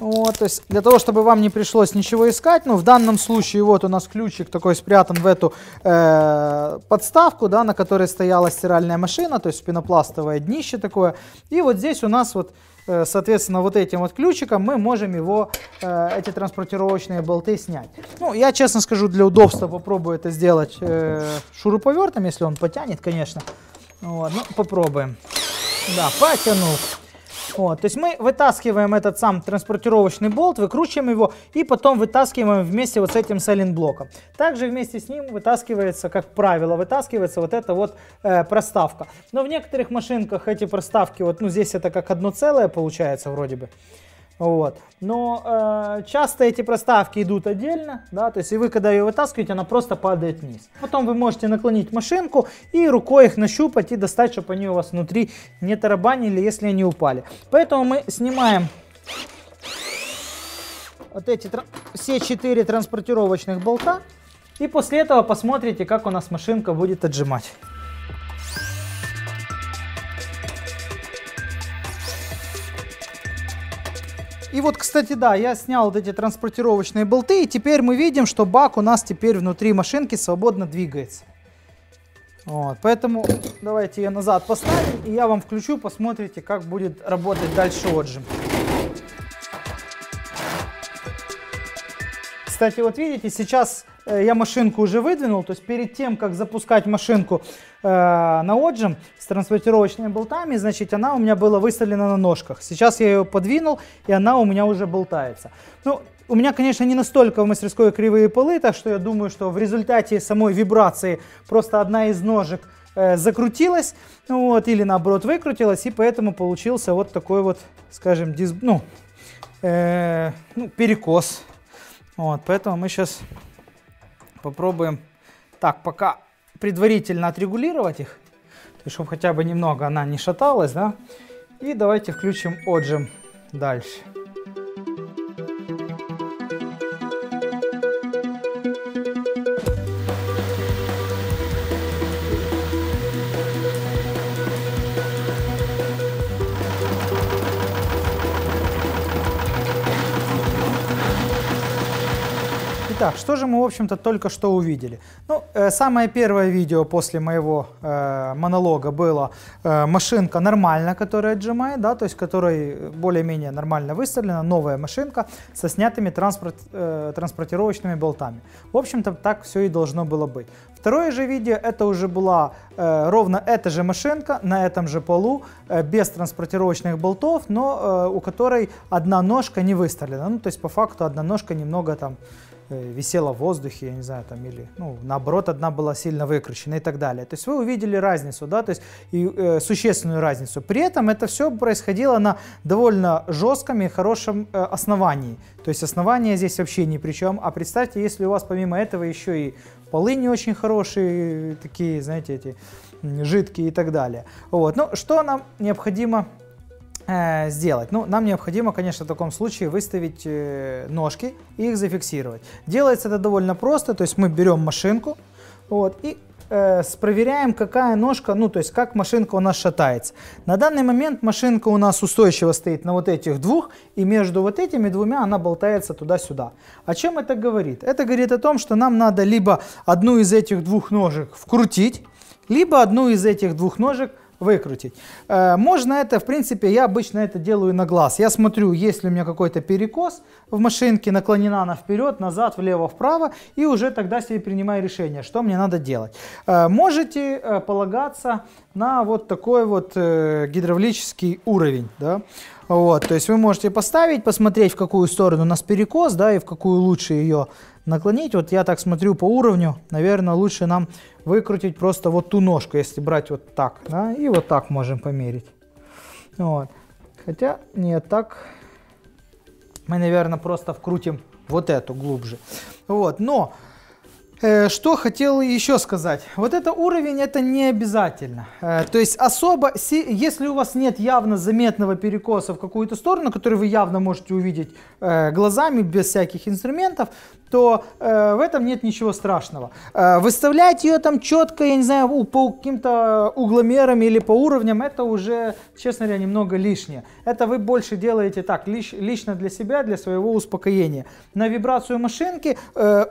вот, то есть для того, чтобы вам не пришлось ничего искать, ну, в данном случае вот у нас ключик такой спрятан в эту э, подставку, да, на которой стояла стиральная машина, то есть пенопластовое днище такое. И вот здесь у нас вот, э, соответственно, вот этим вот ключиком мы можем его, э, эти транспортировочные болты снять. Ну, я, честно скажу, для удобства попробую это сделать э, шуруповертом, если он потянет, конечно. Вот, ну, попробуем. Да, потянул. Вот, то есть мы вытаскиваем этот сам транспортировочный болт, выкручиваем его и потом вытаскиваем вместе вот с этим сайлент-блоком. Также вместе с ним вытаскивается, как правило, вытаскивается вот эта вот э, проставка. Но в некоторых машинках эти проставки, вот ну здесь это как одно целое получается вроде бы. Вот. Но э, часто эти проставки идут отдельно, да, то есть и вы когда ее вытаскиваете, она просто падает вниз. Потом вы можете наклонить машинку и рукой их нащупать и достать, чтобы они у вас внутри не тарабанили, если они упали. Поэтому мы снимаем вот эти все четыре транспортировочных болта и после этого посмотрите, как у нас машинка будет отжимать. И вот, кстати, да, я снял вот эти транспортировочные болты, и теперь мы видим, что бак у нас теперь внутри машинки свободно двигается. Вот, поэтому давайте ее назад поставим, и я вам включу, посмотрите, как будет работать дальше отжим. Кстати, вот видите, сейчас э, я машинку уже выдвинул, то есть перед тем, как запускать машинку, Э, на отжим с транспортировочными болтами, значит, она у меня была выставлена на ножках. Сейчас я ее подвинул, и она у меня уже болтается. Ну, у меня, конечно, не настолько в мастерской кривые полы, так что я думаю, что в результате самой вибрации просто одна из ножек э, закрутилась, ну вот, или наоборот выкрутилась, и поэтому получился вот такой вот, скажем, дисб... ну, э, ну, перекос. Вот, поэтому мы сейчас попробуем. Так, пока предварительно отрегулировать их, чтобы хотя бы немного она не шаталась, да. И давайте включим отжим дальше. Итак, что же мы, в общем-то, только что увидели? Ну, э, самое первое видео после моего э, монолога было э, машинка нормальная, которая отжимает, да, то есть которой более-менее нормально выставлена, новая машинка со снятыми транспорт, э, транспортировочными болтами. В общем-то, так все и должно было быть. Второе же видео это уже была э, ровно эта же машинка на этом же полу, э, без транспортировочных болтов, но э, у которой одна ножка не выставлена, Ну, то есть по факту одна ножка немного там э, висела в воздухе, я не знаю, там, или, ну, наоборот, одна была сильно выкручена и так далее. То есть вы увидели разницу, да, то есть и, э, существенную разницу. При этом это все происходило на довольно жестком и хорошем э, основании. То есть основание здесь вообще ни при чем. А представьте, если у вас помимо этого еще и полыни очень хорошие, такие, знаете, эти жидкие и так далее. Вот. Ну, что нам необходимо э, сделать. Ну, нам необходимо, конечно, в таком случае выставить э, ножки и их зафиксировать. Делается это довольно просто, то есть мы берем машинку, вот, и э, проверяем, какая ножка, ну, то есть как машинка у нас шатается. На данный момент машинка у нас устойчиво стоит на вот этих двух, и между вот этими двумя она болтается туда-сюда. О чем это говорит? Это говорит о том, что нам надо либо одну из этих двух ножек вкрутить, либо одну из этих двух ножек выкрутить. Э, можно это, в принципе, я обычно это делаю на глаз. Я смотрю, есть ли у меня какой-то перекос в машинке, наклонена она вперед, назад, влево, вправо, и уже тогда себе принимаю решение, что мне надо делать. Э, можете э, полагаться на вот такой вот гидравлический уровень, да, вот, то есть вы можете поставить, посмотреть, в какую сторону у нас перекос, да, и в какую лучше ее наклонить. Вот я так смотрю по уровню, наверное, лучше нам выкрутить просто вот ту ножку, если брать вот так, да, и вот так можем померить. Вот. Хотя, нет, так мы, наверное, просто вкрутим вот эту глубже. Вот, но Э, что хотел еще сказать. Вот это уровень, это не обязательно. Э, то есть особо, если у вас нет явно заметного перекоса в какую-то сторону, который вы явно можете увидеть э, глазами без всяких инструментов, то в этом нет ничего страшного. Выставлять ее там четко, я не знаю, по каким-то угломерам или по уровням, это уже, честно говоря, немного лишнее. Это вы больше делаете так, лично для себя, для своего успокоения. На вибрацию машинки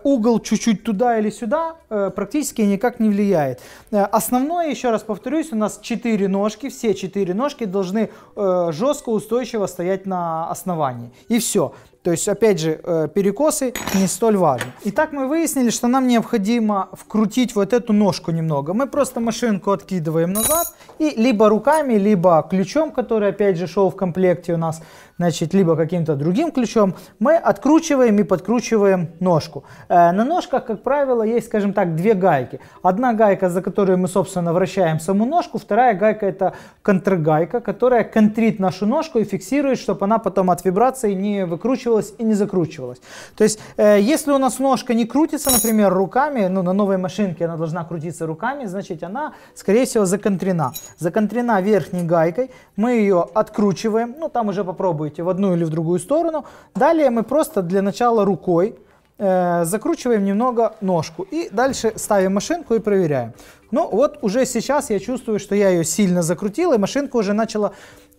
угол чуть-чуть туда или сюда э, практически никак не влияет. Э, основное, еще раз повторюсь, у нас четыре ножки, все четыре ножки должны э, жестко, устойчиво стоять на основании. И все. То есть, опять же, э, перекосы не столь важны. Итак, мы выяснили, что нам необходимо вкрутить вот эту ножку немного. Мы просто машинку откидываем назад и либо руками, либо ключом, который опять же шел в комплекте у нас, значит, либо каким-то другим ключом, мы откручиваем и подкручиваем ножку. Э, на ножках, как правило, есть, скажем так, две гайки. Одна гайка, за которую мы, собственно, вращаем саму ножку, вторая гайка это контргайка, которая контрит нашу ножку и фиксирует, чтобы она потом от вибрации не выкручивалась закручивалась и не закручивалась. То есть, э, если у нас ножка не крутится, например, руками, ну, на новой машинке она должна крутиться руками, значит, она, скорее всего, законтрена. Законтрена верхней гайкой, мы ее откручиваем, ну, там уже попробуйте в одну или в другую сторону. Далее мы просто для начала рукой э, закручиваем немного ножку и дальше ставим машинку и проверяем. Ну вот уже сейчас я чувствую, что я ее сильно закрутил и машинка уже начала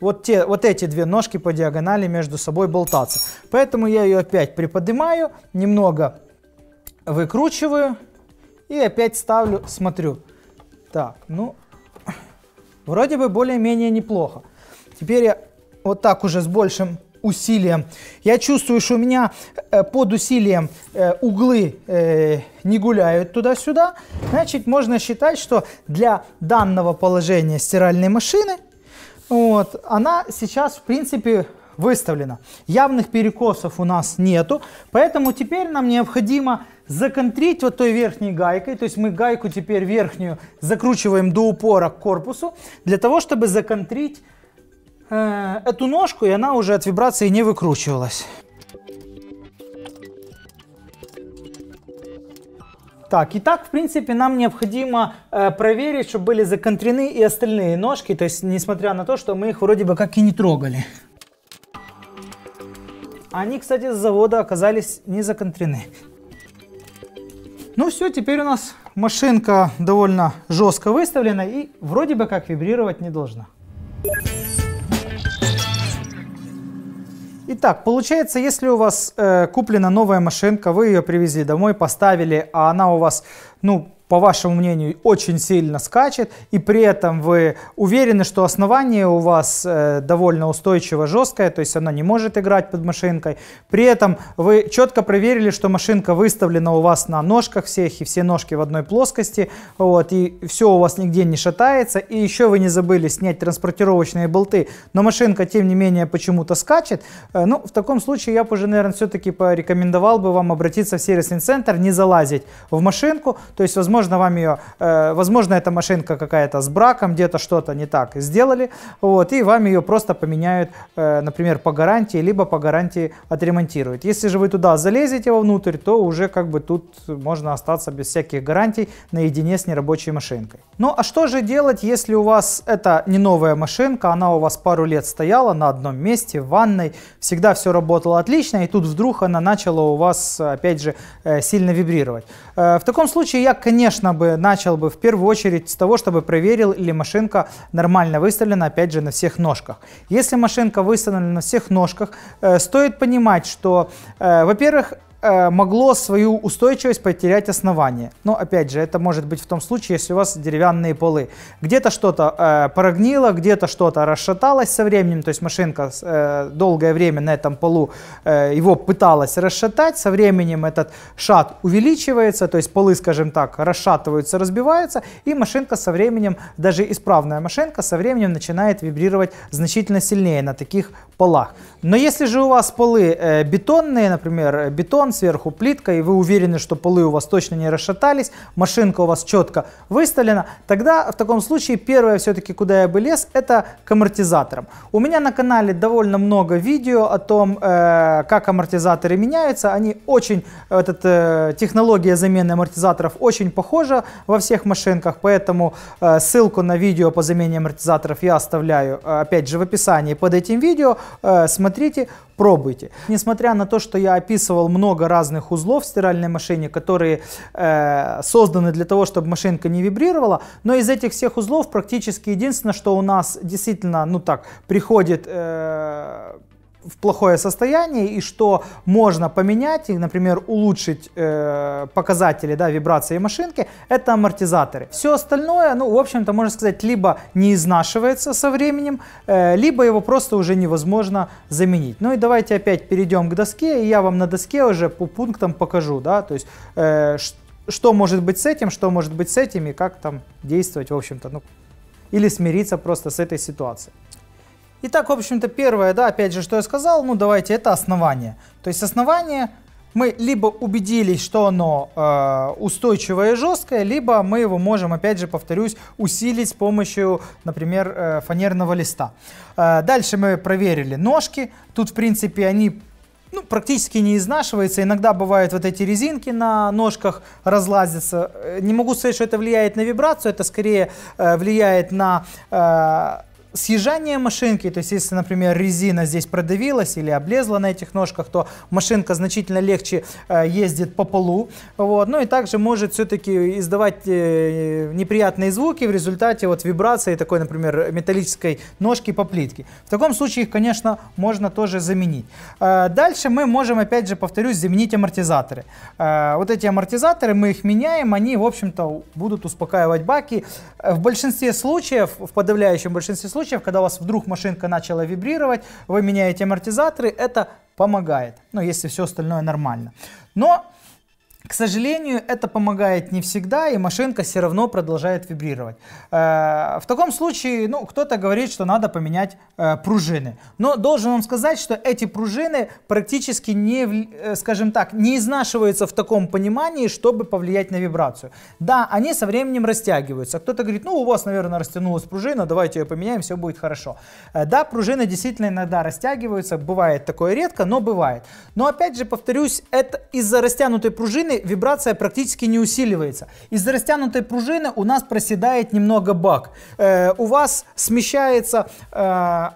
вот, те, вот эти две ножки по диагонали между собой болтаться. Поэтому я ее опять приподнимаю, немного выкручиваю и опять ставлю, смотрю. Так, ну, вроде бы более-менее неплохо. Теперь я вот так уже с большим усилием. Я чувствую, что у меня э, под усилием э, углы э, не гуляют туда-сюда. Значит, можно считать, что для данного положения стиральной машины вот, она сейчас, в принципе, выставлена. Явных перекосов у нас нету, поэтому теперь нам необходимо законтрить вот той верхней гайкой, то есть мы гайку теперь верхнюю закручиваем до упора к корпусу, для того, чтобы законтрить э, эту ножку, и она уже от вибрации не выкручивалась. Так, и так, в принципе, нам необходимо э, проверить, чтобы были законтрены и остальные ножки, то есть, несмотря на то, что мы их вроде бы как и не трогали. Они, кстати, с завода оказались не законтрены. Ну все, теперь у нас машинка довольно жестко выставлена и вроде бы как вибрировать не должна. Thank you. Итак, получается, если у вас э, куплена новая машинка, вы ее привезли домой, поставили, а она у вас, ну, по вашему мнению, очень сильно скачет, и при этом вы уверены, что основание у вас э, довольно устойчиво, жесткое, то есть оно не может играть под машинкой. При этом вы четко проверили, что машинка выставлена у вас на ножках всех, и все ножки в одной плоскости, вот, и все у вас нигде не шатается, и еще вы не забыли снять транспортировочные болты, но машинка, тем не менее, почему-то скачет. Э, ну, в таком случае я бы уже, наверное, все-таки порекомендовал бы вам обратиться в сервисный центр, не залазить в машинку, то есть, возможно, возможно, вам ее, э, возможно, эта машинка какая-то с браком, где-то что-то не так сделали, вот, и вам ее просто поменяют, э, например, по гарантии, либо по гарантии отремонтируют. Если же вы туда залезете вовнутрь, то уже как бы тут можно остаться без всяких гарантий наедине с нерабочей машинкой. Ну, а что же делать, если у вас это не новая машинка, она у вас пару лет стояла на одном месте, в ванной, всегда все работало отлично, и тут вдруг она начала у вас, опять же, э, сильно вибрировать. Э, в таком случае я, конечно, конечно бы, начал бы в первую очередь с того, чтобы проверил, или машинка нормально выставлена, опять же, на всех ножках. Если машинка выставлена на всех ножках, э, стоит понимать, что, э, во-первых, Э, могло свою устойчивость потерять основание. Но опять же, это может быть в том случае, если у вас деревянные полы. Где-то что-то э, прогнило, где-то что-то расшаталось со временем, то есть машинка э, долгое время на этом полу э, его пыталась расшатать, со временем этот шат увеличивается, то есть полы, скажем так, расшатываются, разбиваются, и машинка со временем, даже исправная машинка со временем начинает вибрировать значительно сильнее на таких полах. Но если же у вас полы э, бетонные, например, бетон, сверху плитка, и вы уверены, что полы у вас точно не расшатались, машинка у вас четко выставлена, тогда в таком случае первое все-таки, куда я бы лез, это к амортизаторам. У меня на канале довольно много видео о том, э, как амортизаторы меняются. Они очень, этот, э, технология замены амортизаторов очень похожа во всех машинках, поэтому ссылку на видео по замене амортизаторов я оставляю, опять же, в описании под этим видео. Э, смотрите, пробуйте. Несмотря на то, что я описывал много разных узлов в стиральной машине, которые э, созданы для того, чтобы машинка не вибрировала, но из этих всех узлов практически единственное, что у нас действительно, ну так, приходит... Э, в плохое состояние и что можно поменять и, например, улучшить э, показатели да, вибрации машинки, это амортизаторы. Все остальное, ну, в общем-то, можно сказать, либо не изнашивается со временем, э, либо его просто уже невозможно заменить. Ну и давайте опять перейдем к доске, и я вам на доске уже по пунктам покажу, да, то есть, э, что может быть с этим, что может быть с этим и как там действовать, в общем-то, ну, или смириться просто с этой ситуацией. Итак, в общем-то, первое, да, опять же, что я сказал, ну давайте, это основание. То есть основание мы либо убедились, что оно э, устойчивое и жесткое, либо мы его можем, опять же, повторюсь, усилить с помощью, например, э, фанерного листа. Э, дальше мы проверили ножки. Тут, в принципе, они ну, практически не изнашиваются. Иногда бывают вот эти резинки на ножках разлазятся. Э, не могу сказать, что это влияет на вибрацию, это скорее э, влияет на... Э, съезжание машинки, то есть если, например, резина здесь продавилась или облезла на этих ножках, то машинка значительно легче э, ездит по полу. Вот. Ну и также может все-таки издавать э, неприятные звуки в результате вот вибрации такой, например, металлической ножки по плитке. В таком случае их, конечно, можно тоже заменить. Э, дальше мы можем, опять же, повторюсь, заменить амортизаторы. Вот эти амортизаторы, мы их меняем, они, в общем-то, будут успокаивать баки. В большинстве случаев, в подавляющем большинстве случаев, случаев, когда у вас вдруг машинка начала вибрировать, вы меняете амортизаторы, это помогает, ну, если все остальное нормально. Но к сожалению, это помогает не всегда, и машинка все равно продолжает вибрировать. Э, в таком случае, ну, кто-то говорит, что надо поменять э, пружины. Но должен вам сказать, что эти пружины практически не, э, скажем так, не изнашиваются в таком понимании, чтобы повлиять на вибрацию. Да, они со временем растягиваются. Кто-то говорит, ну, у вас, наверное, растянулась пружина, давайте ее поменяем, все будет хорошо. Да, пружины действительно иногда растягиваются, бывает такое редко, но бывает. Но опять же, повторюсь, это из-за растянутой пружины вибрация практически не усиливается. Из-за растянутой пружины у нас проседает немного бак. Э, у вас смещается э,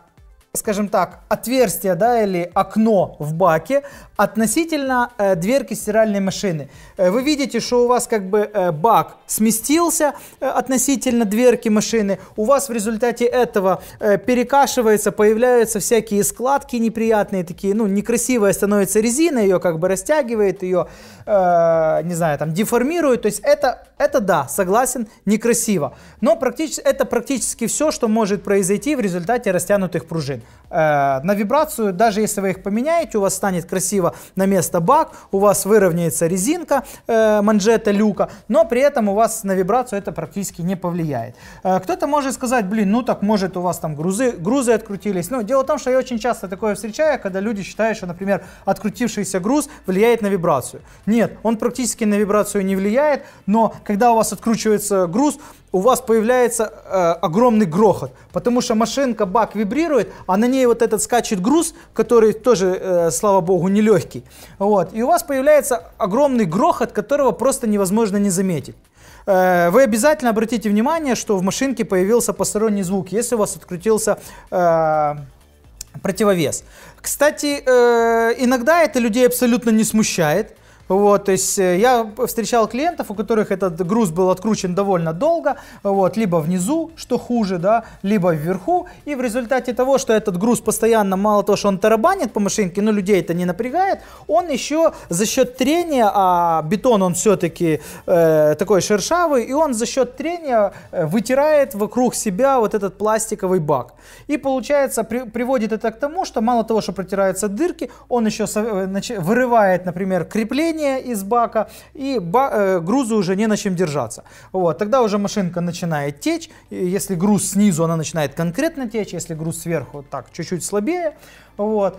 скажем так, отверстие, да, или окно в баке Относительно э, дверки стиральной машины. Э, вы видите, что у вас как бы э, бак сместился э, относительно дверки машины. У вас в результате этого э, перекашивается, появляются всякие складки неприятные, такие, ну, некрасивая становится резина, ее как бы растягивает, ее, э, не знаю, там, деформирует. То есть это, это да, согласен, некрасиво. Но практически, это практически все, что может произойти в результате растянутых пружин. Э, на вибрацию, даже если вы их поменяете, у вас станет красиво красиво на место бак, у вас выровняется резинка э, манжета люка, но при этом у вас на вибрацию это практически не повлияет. Э, Кто-то может сказать, блин, ну так может у вас там грузы, грузы открутились. Но дело в том, что я очень часто такое встречаю, когда люди считают, что, например, открутившийся груз влияет на вибрацию. Нет, он практически на вибрацию не влияет, но когда у вас откручивается груз, у вас появляется э, огромный грохот, потому что машинка, бак вибрирует, а на ней вот этот скачет груз, который тоже, э, слава богу, нелегкий. Вот. И у вас появляется огромный грохот, которого просто невозможно не заметить. Э, вы обязательно обратите внимание, что в машинке появился посторонний звук, если у вас открутился э, противовес. Кстати, э, иногда это людей абсолютно не смущает. Вот, то есть э, я встречал клиентов, у которых этот груз был откручен довольно долго, вот, либо внизу, что хуже, да, либо вверху, и в результате того, что этот груз постоянно, мало того, что он тарабанит по машинке, но людей это не напрягает, он еще за счет трения, а бетон он все-таки э, такой шершавый, и он за счет трения э, вытирает вокруг себя вот этот пластиковый бак. И получается, при, приводит это к тому, что мало того, что протираются дырки, он еще э, вырывает, например, крепление, давление из бака, и ба э, грузу уже не на чем держаться. Вот, тогда уже машинка начинает течь, если груз снизу, она начинает конкретно течь, если груз сверху, так, чуть-чуть слабее, вот.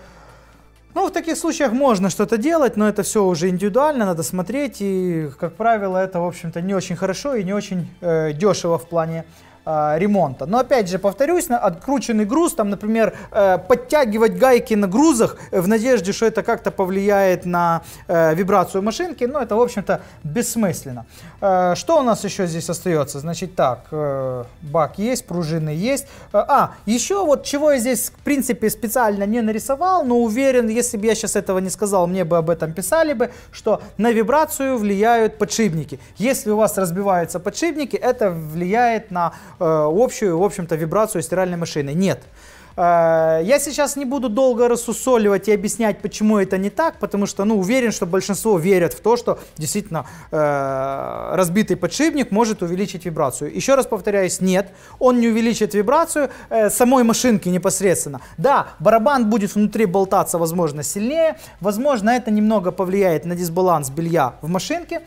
Ну, в таких случаях можно что-то делать, но это все уже индивидуально, надо смотреть, и, как правило, это, в общем-то, не очень хорошо и не очень э, дешево в плане Э, ремонта. Но опять же, повторюсь, на открученный груз, там, например, э, подтягивать гайки на грузах в надежде, что это как-то повлияет на э, вибрацию машинки, но ну, это, в общем-то, бессмысленно. Что у нас еще здесь остается? Значит, так, бак есть, пружины есть. А, еще вот чего я здесь, в принципе, специально не нарисовал, но уверен, если бы я сейчас этого не сказал, мне бы об этом писали бы, что на вибрацию влияют подшипники. Если у вас разбиваются подшипники, это влияет на Э, общую, в общем-то, вибрацию стиральной машины. Нет. Э, я сейчас не буду долго рассусоливать и объяснять, почему это не так, потому что, ну, уверен, что большинство верят в то, что действительно э, разбитый подшипник может увеличить вибрацию. Еще раз повторяюсь, нет, он не увеличит вибрацию э, самой машинки непосредственно. Да, барабан будет внутри болтаться, возможно, сильнее, возможно, это немного повлияет на дисбаланс белья в машинке,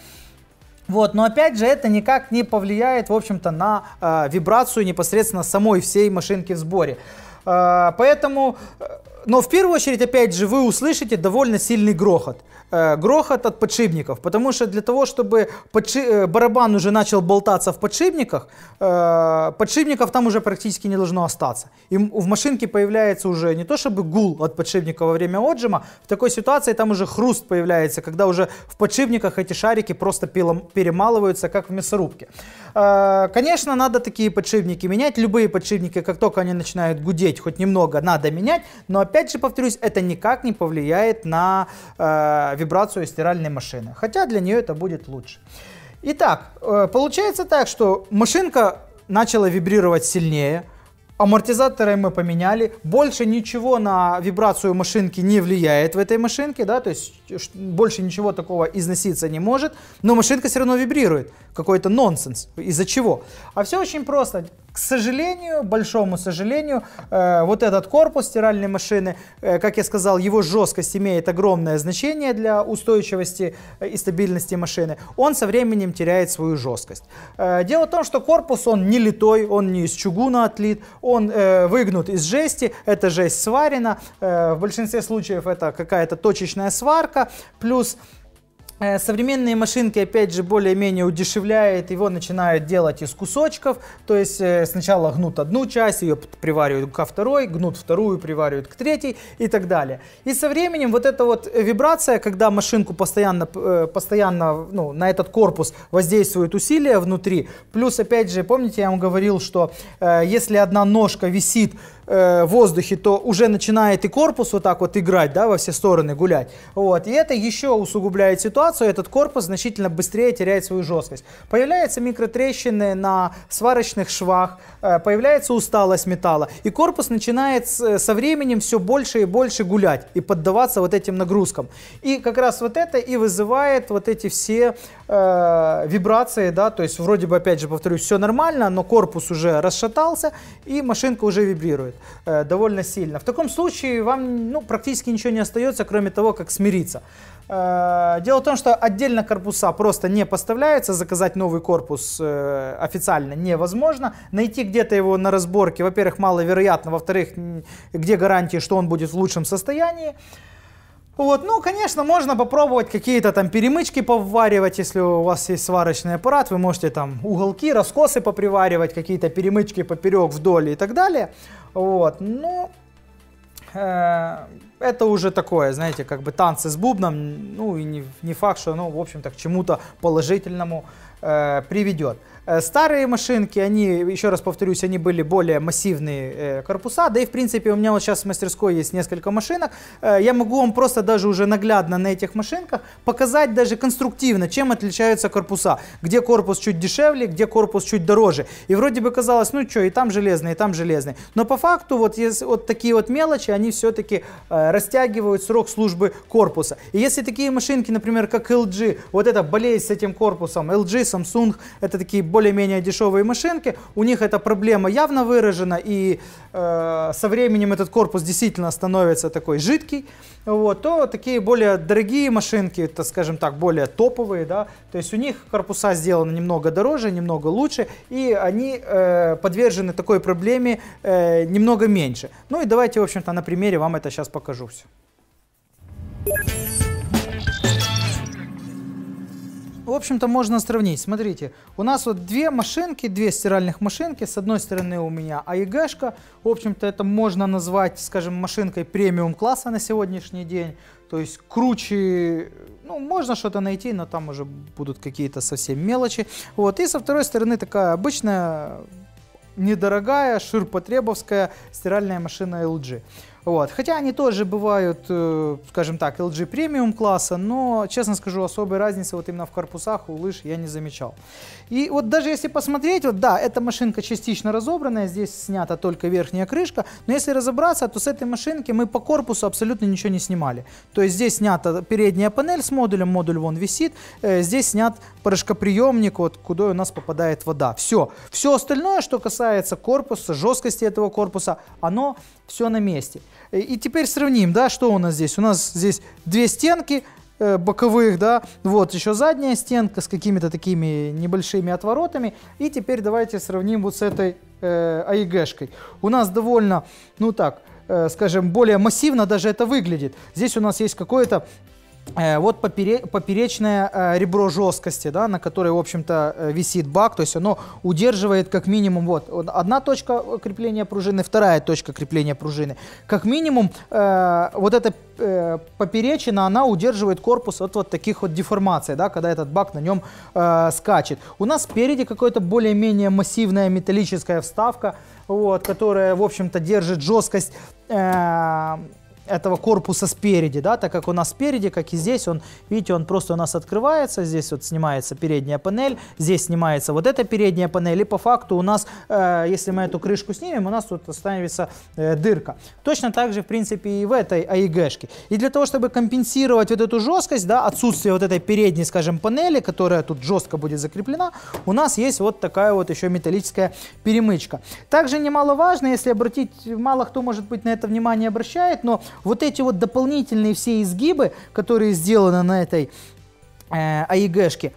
вот, но опять же это никак не повлияет, в общем-то, на э, вибрацию непосредственно самой всей машинки в сборе. Э, поэтому э, но в первую очередь, опять же, вы услышите довольно сильный грохот. Э, грохот от подшипников, потому что для того, чтобы подши... Э, барабан уже начал болтаться в подшипниках, э, подшипников там уже практически не должно остаться. И в машинке появляется уже не то чтобы гул от подшипника во время отжима, в такой ситуации там уже хруст появляется, когда уже в подшипниках эти шарики просто пилом перемалываются, как в мясорубке. Конечно, надо такие подшипники менять, любые подшипники, как только они начинают гудеть хоть немного, надо менять, но опять Опять же, повторюсь, это никак не повлияет на э, вибрацию стиральной машины, хотя для нее это будет лучше. Итак, э, получается так, что машинка начала вибрировать сильнее, Амортизаторы мы поменяли. Больше ничего на вибрацию машинки не влияет в этой машинке, да, то есть больше ничего такого износиться не может, но машинка все равно вибрирует. Какой-то нонсенс. Из-за чего? А все очень просто к сожалению, большому сожалению, э, вот этот корпус стиральной машины, э, как я сказал, его жесткость имеет огромное значение для устойчивости э, и стабильности машины. Он со временем теряет свою жесткость. Э, дело в том, что корпус он не литой, он не из чугуна отлит, он э, выгнут из жести, эта жесть сварена. Э, в большинстве случаев это какая-то точечная сварка, плюс... Э, Э, современные машинки, опять же, более-менее удешевляет, его начинают делать из кусочков, то есть э, сначала гнут одну часть, ее приваривают ко второй, гнут вторую, приваривают к третьей и так далее. И со временем вот эта вот вибрация, когда машинку постоянно, э, постоянно ну, на этот корпус воздействует усилие внутри, плюс, опять же, помните, я вам говорил, что если одна ножка висит, в воздухе, то уже начинает и корпус вот так вот играть, да, во все стороны гулять. Вот. И это еще усугубляет ситуацию, ситуацию, этот корпус значительно быстрее теряет свою жесткость. Появляются микротрещины на сварочных швах, э, появляется усталость металла, и корпус начинает э, со временем все больше и больше гулять и поддаваться вот этим нагрузкам. И как раз вот это и вызывает вот эти все э, вибрации, да, то есть вроде бы, опять же, повторюсь, все нормально, но корпус уже расшатался, и машинка уже вибрирует э, довольно сильно. В таком случае вам ну, практически ничего не остается, кроме того, как смириться. Э, дело в том, что отдельно корпуса просто не поставляется, заказать новый корпус э, официально невозможно. Найти где-то его на разборке, во-первых, маловероятно, во-вторых, где гарантии, что он будет в лучшем состоянии. Вот, ну, конечно, можно попробовать какие-то там перемычки поваривать, если у вас есть сварочный аппарат, вы можете там уголки, раскосы поприваривать, какие-то перемычки поперек, вдоль и так далее. Вот, но ну, Э, это уже такое, знаете, как бы танцы с бубном, ну и не, не факт, что, ну, в общем-то, к чему-то положительному э, приведет. Э, старые машинки, они, еще раз повторюсь, они были более массивные э, корпуса, да и в принципе у меня вот сейчас в мастерской есть несколько машинок. Э, я могу вам просто даже уже наглядно на этих машинках показать даже конструктивно, чем отличаются корпуса. Где корпус чуть дешевле, где корпус чуть дороже. И вроде бы казалось, ну что, и там железный, и там железный. Но по факту вот, есть, вот такие вот мелочи, они все-таки растягивают срок службы корпуса. И если такие машинки, например, как LG, вот это болезнь с этим корпусом, LG, Samsung, это такие более более-менее дешевые машинки, у них эта проблема явно выражена, и э, со временем этот корпус действительно становится такой жидкий, вот, то такие более дорогие машинки, это скажем так, более топовые, да, то есть у них корпуса сделаны немного дороже, немного лучше, и они э, подвержены такой проблеме э, немного меньше. Ну и давайте, в общем-то, на примере вам это сейчас покажу все. в общем-то, можно сравнить. Смотрите, у нас вот две машинки, две стиральных машинки. С одной стороны у меня АЕГшка. В общем-то, это можно назвать, скажем, машинкой премиум-класса на сегодняшний день. То есть круче, ну, можно что-то найти, но там уже будут какие-то совсем мелочи. Вот, и со второй стороны такая обычная недорогая ширпотребовская стиральная машина LG. Вот. Хотя они тоже бывают, э, скажем так, LG премиум класса, но, честно скажу, особой разницы вот именно в корпусах у лыж я не замечал. И вот даже если посмотреть, вот да, эта машинка частично разобранная, здесь снята только верхняя крышка, но если разобраться, то с этой машинки мы по корпусу абсолютно ничего не снимали. То есть здесь снята передняя панель с модулем, модуль вон висит, э, здесь снят порошкоприемник, вот, куда у нас попадает вода. Все. Все остальное, что касается корпуса, жесткости этого корпуса, оно все на месте. И теперь сравним, да, что у нас здесь. У нас здесь две стенки, э, боковых, да, вот еще задняя стенка с какими-то такими небольшими отворотами. И теперь давайте сравним вот с этой э, АИГшкой. У нас довольно, ну так, э, скажем, более массивно даже это выглядит. Здесь у нас есть какое-то Э, вот поперечное э, ребро жесткости, да, на которой, в общем-то, э, висит бак, то есть оно удерживает как минимум, вот, одна точка крепления пружины, вторая точка крепления пружины. Как минимум, вот эта поперечина, она удерживает корпус от вот таких вот деформаций, да, когда этот бак на нем скачет. У нас спереди какое-то более-менее массивная металлическая вставка, вот, которая, в общем-то, держит жесткость этого корпуса спереди, да, так как у нас спереди, как и здесь, он, видите, он просто у нас открывается, здесь вот снимается передняя панель, здесь снимается вот эта передняя панель, и по факту у нас, э, если мы эту крышку снимем, у нас тут останется э, дырка. Точно так же, в принципе, и в этой AEG-шке. А и для того, чтобы компенсировать вот эту жесткость, да, отсутствие вот этой передней, скажем, панели, которая тут жестко будет закреплена, у нас есть вот такая вот еще металлическая перемычка. Также немаловажно, если обратить, мало кто, может быть, на это внимание обращает, но вот эти вот дополнительные все изгибы, которые сделаны на этой э, а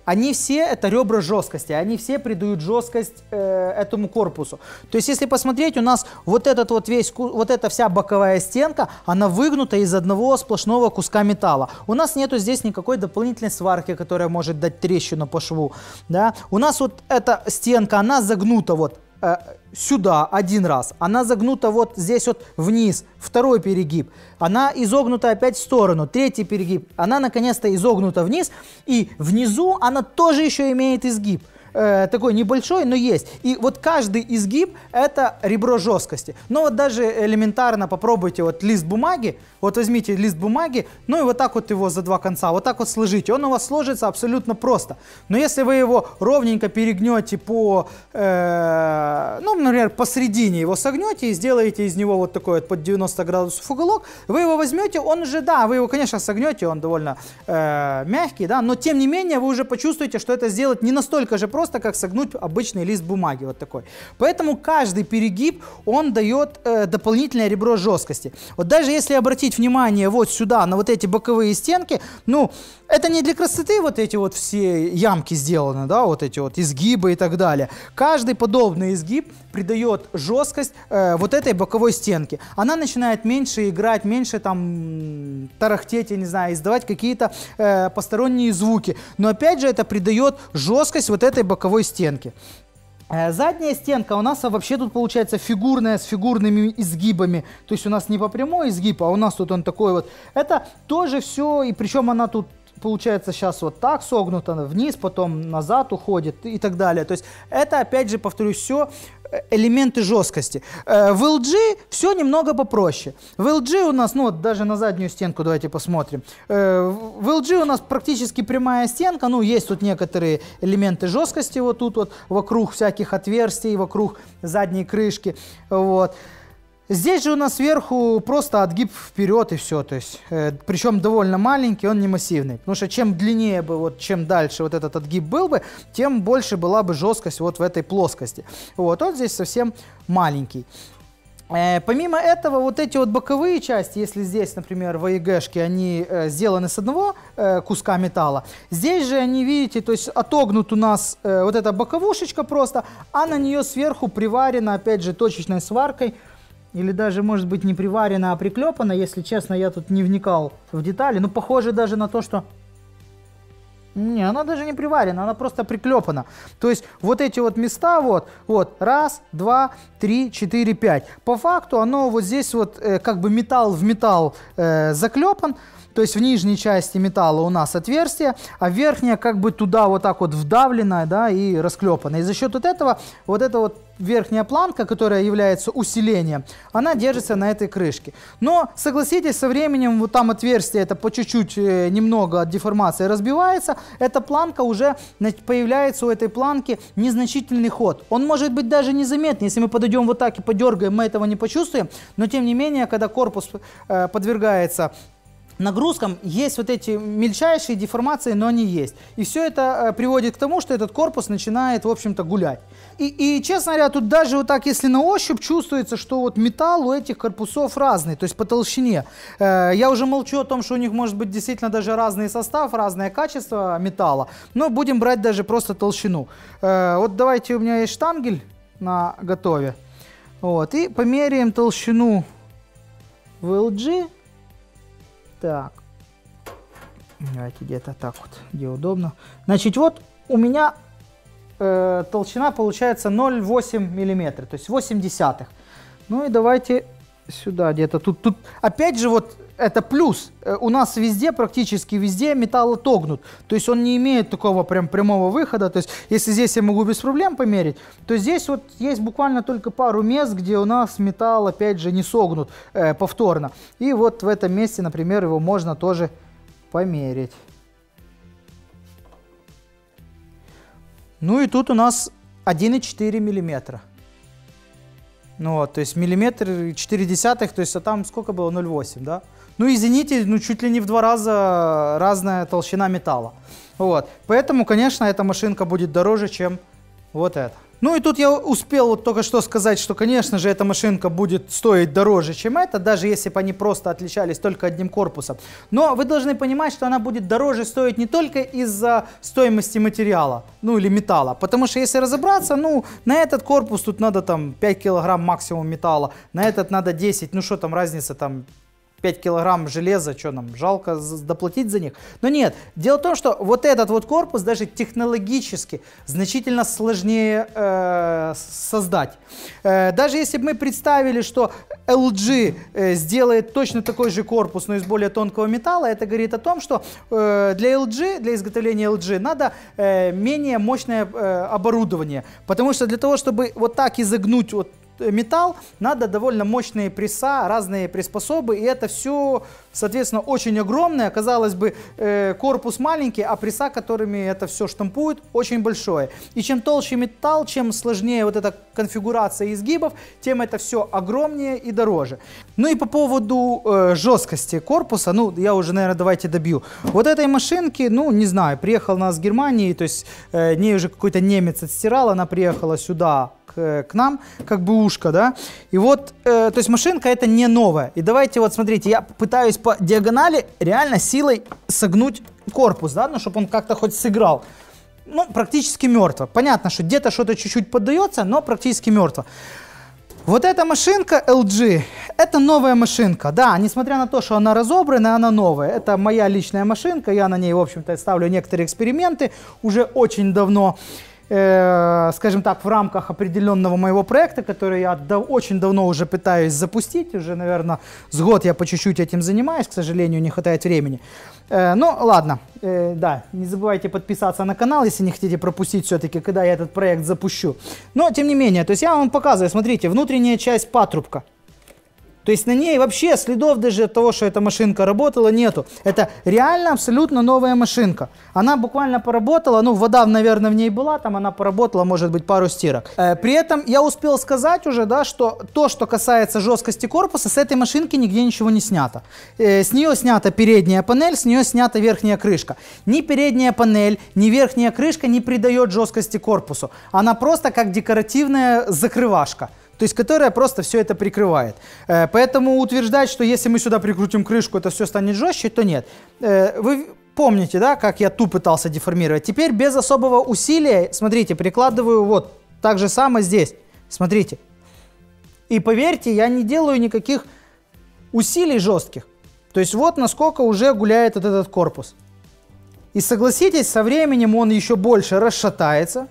они все это ребра жесткости, они все придают жесткость э, этому корпусу. То есть, если посмотреть, у нас вот этот вот весь, вот эта вся боковая стенка, она выгнута из одного сплошного куска металла. У нас нету здесь никакой дополнительной сварки, которая может дать трещину по шву, да. У нас вот эта стенка, она загнута вот Э, сюда один раз, она загнута вот здесь вот вниз, второй перегиб, она изогнута опять в сторону, третий перегиб, она наконец-то изогнута вниз, и внизу она тоже еще имеет изгиб. Э, такой небольшой, но есть. И вот каждый изгиб – это ребро жесткости. Но вот даже элементарно попробуйте вот лист бумаги, вот возьмите лист бумаги, ну и вот так вот его за два конца, вот так вот сложите. Он у вас сложится абсолютно просто. Но если вы его ровненько перегнете по, э, ну, например, посредине его согнете и сделаете из него вот такой вот под 90 градусов уголок, вы его возьмете, он же да, вы его, конечно, согнете, он довольно э, мягкий, да, но тем не менее вы уже почувствуете, что это сделать не настолько же просто, просто как согнуть обычный лист бумаги, вот такой. Поэтому каждый перегиб, он дает э, дополнительное ребро жесткости. Вот даже если обратить внимание вот сюда, на вот эти боковые стенки, ну, это не для красоты вот эти вот все ямки сделаны, да, вот эти вот изгибы и так далее. Каждый подобный изгиб придает жесткость э, вот этой боковой стенке. Она начинает меньше играть, меньше там тарахтеть, я не знаю, издавать какие-то э, посторонние звуки. Но опять же это придает жесткость вот этой боковой стенке. Э, задняя стенка у нас а вообще тут получается фигурная, с фигурными изгибами. То есть у нас не по прямой изгиб, а у нас тут он такой вот. Это тоже все, и причем она тут получается сейчас вот так согнуто вниз, потом назад уходит и так далее. То есть это, опять же, повторюсь, все э, элементы жесткости. Э, в LG все немного попроще. В LG у нас, ну вот даже на заднюю стенку давайте посмотрим. Э, в LG у нас практически прямая стенка, ну есть тут некоторые элементы жесткости вот тут вот, вокруг всяких отверстий, вокруг задней крышки, вот. Здесь же у нас сверху просто отгиб вперед и все, то есть, э, причем довольно маленький, он не массивный, потому что чем длиннее бы, вот чем дальше вот этот отгиб был бы, тем больше была бы жесткость вот в этой плоскости. Вот, он здесь совсем маленький. Э, помимо этого, вот эти вот боковые части, если здесь, например, в АЕГшке они э, сделаны с одного э, куска металла, здесь же они, видите, то есть отогнут у нас э, вот эта боковушечка просто, а на нее сверху приварена, опять же, точечной сваркой, или даже, может быть, не приварено, а приклепано. Если честно, я тут не вникал в детали. Ну, похоже даже на то, что... Не, она даже не приварена, она просто приклепана. То есть вот эти вот места вот, вот, раз, два, три, четыре, пять. По факту оно вот здесь вот э, как бы металл в металл э, заклепан. То есть в нижней части металла у нас отверстие, а верхняя как бы туда вот так вот вдавленная, да, и расклепана. И за счет вот этого вот это вот верхняя планка, которая является усилением, она держится на этой крышке. Но, согласитесь, со временем вот там отверстие это по чуть-чуть э, немного от деформации разбивается, эта планка уже появляется у этой планки незначительный ход. Он может быть даже незаметный, если мы подойдем вот так и подергаем, мы этого не почувствуем, но тем не менее, когда корпус э, подвергается нагрузкам есть вот эти мельчайшие деформации, но они есть. И все это э, приводит к тому, что этот корпус начинает, в общем-то, гулять. И, и, честно говоря, тут даже вот так, если на ощупь, чувствуется, что вот металл у этих корпусов разный, то есть по толщине. Э, я уже молчу о том, что у них может быть действительно даже разный состав, разное качество металла, но будем брать даже просто толщину. Э, вот давайте, у меня есть штангель на готове. Вот, и померяем толщину в так. Давайте где-то так вот, где удобно. Значит, вот у меня э, толщина получается 0,8 миллиметра, то есть 8 десятых. Ну и давайте сюда где-то. Тут, тут опять же вот это плюс. Э, у нас везде, практически везде металл отогнут. То есть он не имеет такого прям прямого выхода. То есть если здесь я могу без проблем померить, то здесь вот есть буквально только пару мест, где у нас металл опять же не согнут э, повторно. И вот в этом месте, например, его можно тоже померить. Ну и тут у нас 1,4 миллиметра. Ну вот, то есть миллиметр 4 десятых, то есть а там сколько было? 0,8, да? ну извините, ну чуть ли не в два раза разная толщина металла. Вот. Поэтому, конечно, эта машинка будет дороже, чем вот эта. Ну и тут я успел вот только что сказать, что, конечно же, эта машинка будет стоить дороже, чем эта, даже если бы они просто отличались только одним корпусом. Но вы должны понимать, что она будет дороже стоить не только из-за стоимости материала, ну или металла. Потому что если разобраться, ну на этот корпус тут надо там 5 килограмм максимум металла, на этот надо 10, ну что там разница там 5 килограмм железа, что нам, жалко доплатить за них? Но нет, дело в том, что вот этот вот корпус даже технологически значительно сложнее э, создать. Э, даже если бы мы представили, что LG э, сделает точно такой же корпус, но из более тонкого металла, это говорит о том, что э, для LG, для изготовления LG надо э, менее мощное э, оборудование. Потому что для того, чтобы вот так изогнуть вот металл, надо довольно мощные пресса, разные приспособы, и это все, соответственно, очень огромное. Казалось бы, э, корпус маленький, а пресса, которыми это все штампуют, очень большое. И чем толще металл, чем сложнее вот эта конфигурация изгибов, тем это все огромнее и дороже. Ну и по поводу э, жесткости корпуса, ну, я уже, наверное, давайте добью. Вот этой машинки, ну, не знаю, приехал она с Германии, то есть э, уже какой-то немец отстирал, она приехала сюда к, к нам, как бы ушко, да. И вот, э, то есть машинка это не новая. И давайте вот смотрите, я пытаюсь по диагонали реально силой согнуть корпус, да, ну, чтобы он как-то хоть сыграл. Ну, практически мертво. Понятно, что где-то что-то чуть-чуть поддается, но практически мертво. Вот эта машинка LG, это новая машинка, да, несмотря на то, что она разобранная, она новая. Это моя личная машинка, я на ней, в общем-то, ставлю некоторые эксперименты уже очень давно. Э, скажем так, в рамках определенного моего проекта, который я дав очень давно уже пытаюсь запустить, уже, наверное, с год я по чуть-чуть этим занимаюсь, к сожалению, не хватает времени. Э, ну, ладно, э, да, не забывайте подписаться на канал, если не хотите пропустить все-таки, когда я этот проект запущу. Но, тем не менее, то есть я вам показываю, смотрите, внутренняя часть патрубка. То есть на ней вообще следов даже того, что эта машинка работала, нету. Это реально абсолютно новая машинка. Она буквально поработала, ну, вода, наверное, в ней была, там она поработала, может быть, пару стирок. Э, при этом я успел сказать уже, да, что то, что касается жесткости корпуса, с этой машинки нигде ничего не снято. Э, с нее снята передняя панель, с нее снята верхняя крышка. Ни передняя панель, ни верхняя крышка не придает жесткости корпусу. Она просто как декоративная закрывашка то есть которая просто все это прикрывает. Э, поэтому утверждать, что если мы сюда прикрутим крышку, это все станет жестче, то нет. Э, вы помните, да, как я ту пытался деформировать? Теперь без особого усилия, смотрите, прикладываю вот так же самое здесь. Смотрите. И поверьте, я не делаю никаких усилий жестких. То есть вот насколько уже гуляет вот этот корпус. И согласитесь, со временем он еще больше расшатается.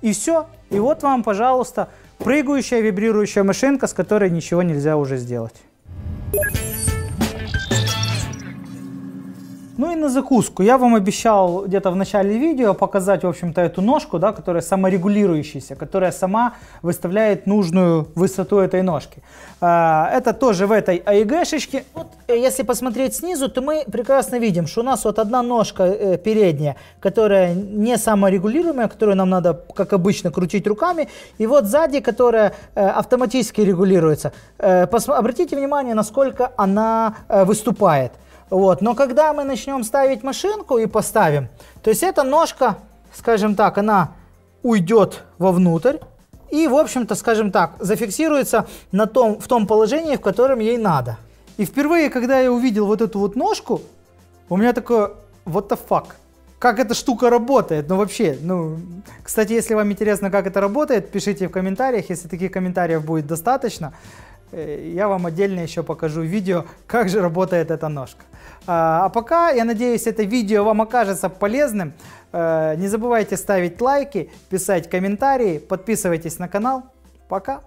И все. И вот вам, пожалуйста, Прыгающая, вибрирующая машинка, с которой ничего нельзя уже сделать. Ну и на закуску. Я вам обещал где-то в начале видео показать, в общем-то, эту ножку, да, которая саморегулирующаяся, которая сама выставляет нужную высоту этой ножки. А, это тоже в этой AEG-шечке. А вот, э, если посмотреть снизу, то мы прекрасно видим, что у нас вот одна ножка э, передняя, которая не саморегулируемая, которую нам надо, как обычно, крутить руками. И вот сзади, которая э, автоматически регулируется. обратите внимание, насколько она выступает. Вот. Но когда мы начнем ставить машинку и поставим, то есть эта ножка, скажем так, она уйдет вовнутрь, и, в общем-то, скажем так, зафиксируется на том, в том положении, в котором ей надо. И впервые, когда я увидел вот эту вот ножку, у меня такое, what the fuck? Как эта штука работает? Ну вообще, ну... Кстати, если вам интересно, как это работает, пишите в комментариях, если таких комментариев будет достаточно. Э, я вам отдельно еще покажу видео, как же работает эта ножка. А, а пока, я надеюсь, это видео вам окажется полезным. Э, не забывайте ставить лайки, писать комментарии, подписывайтесь на канал. Пока!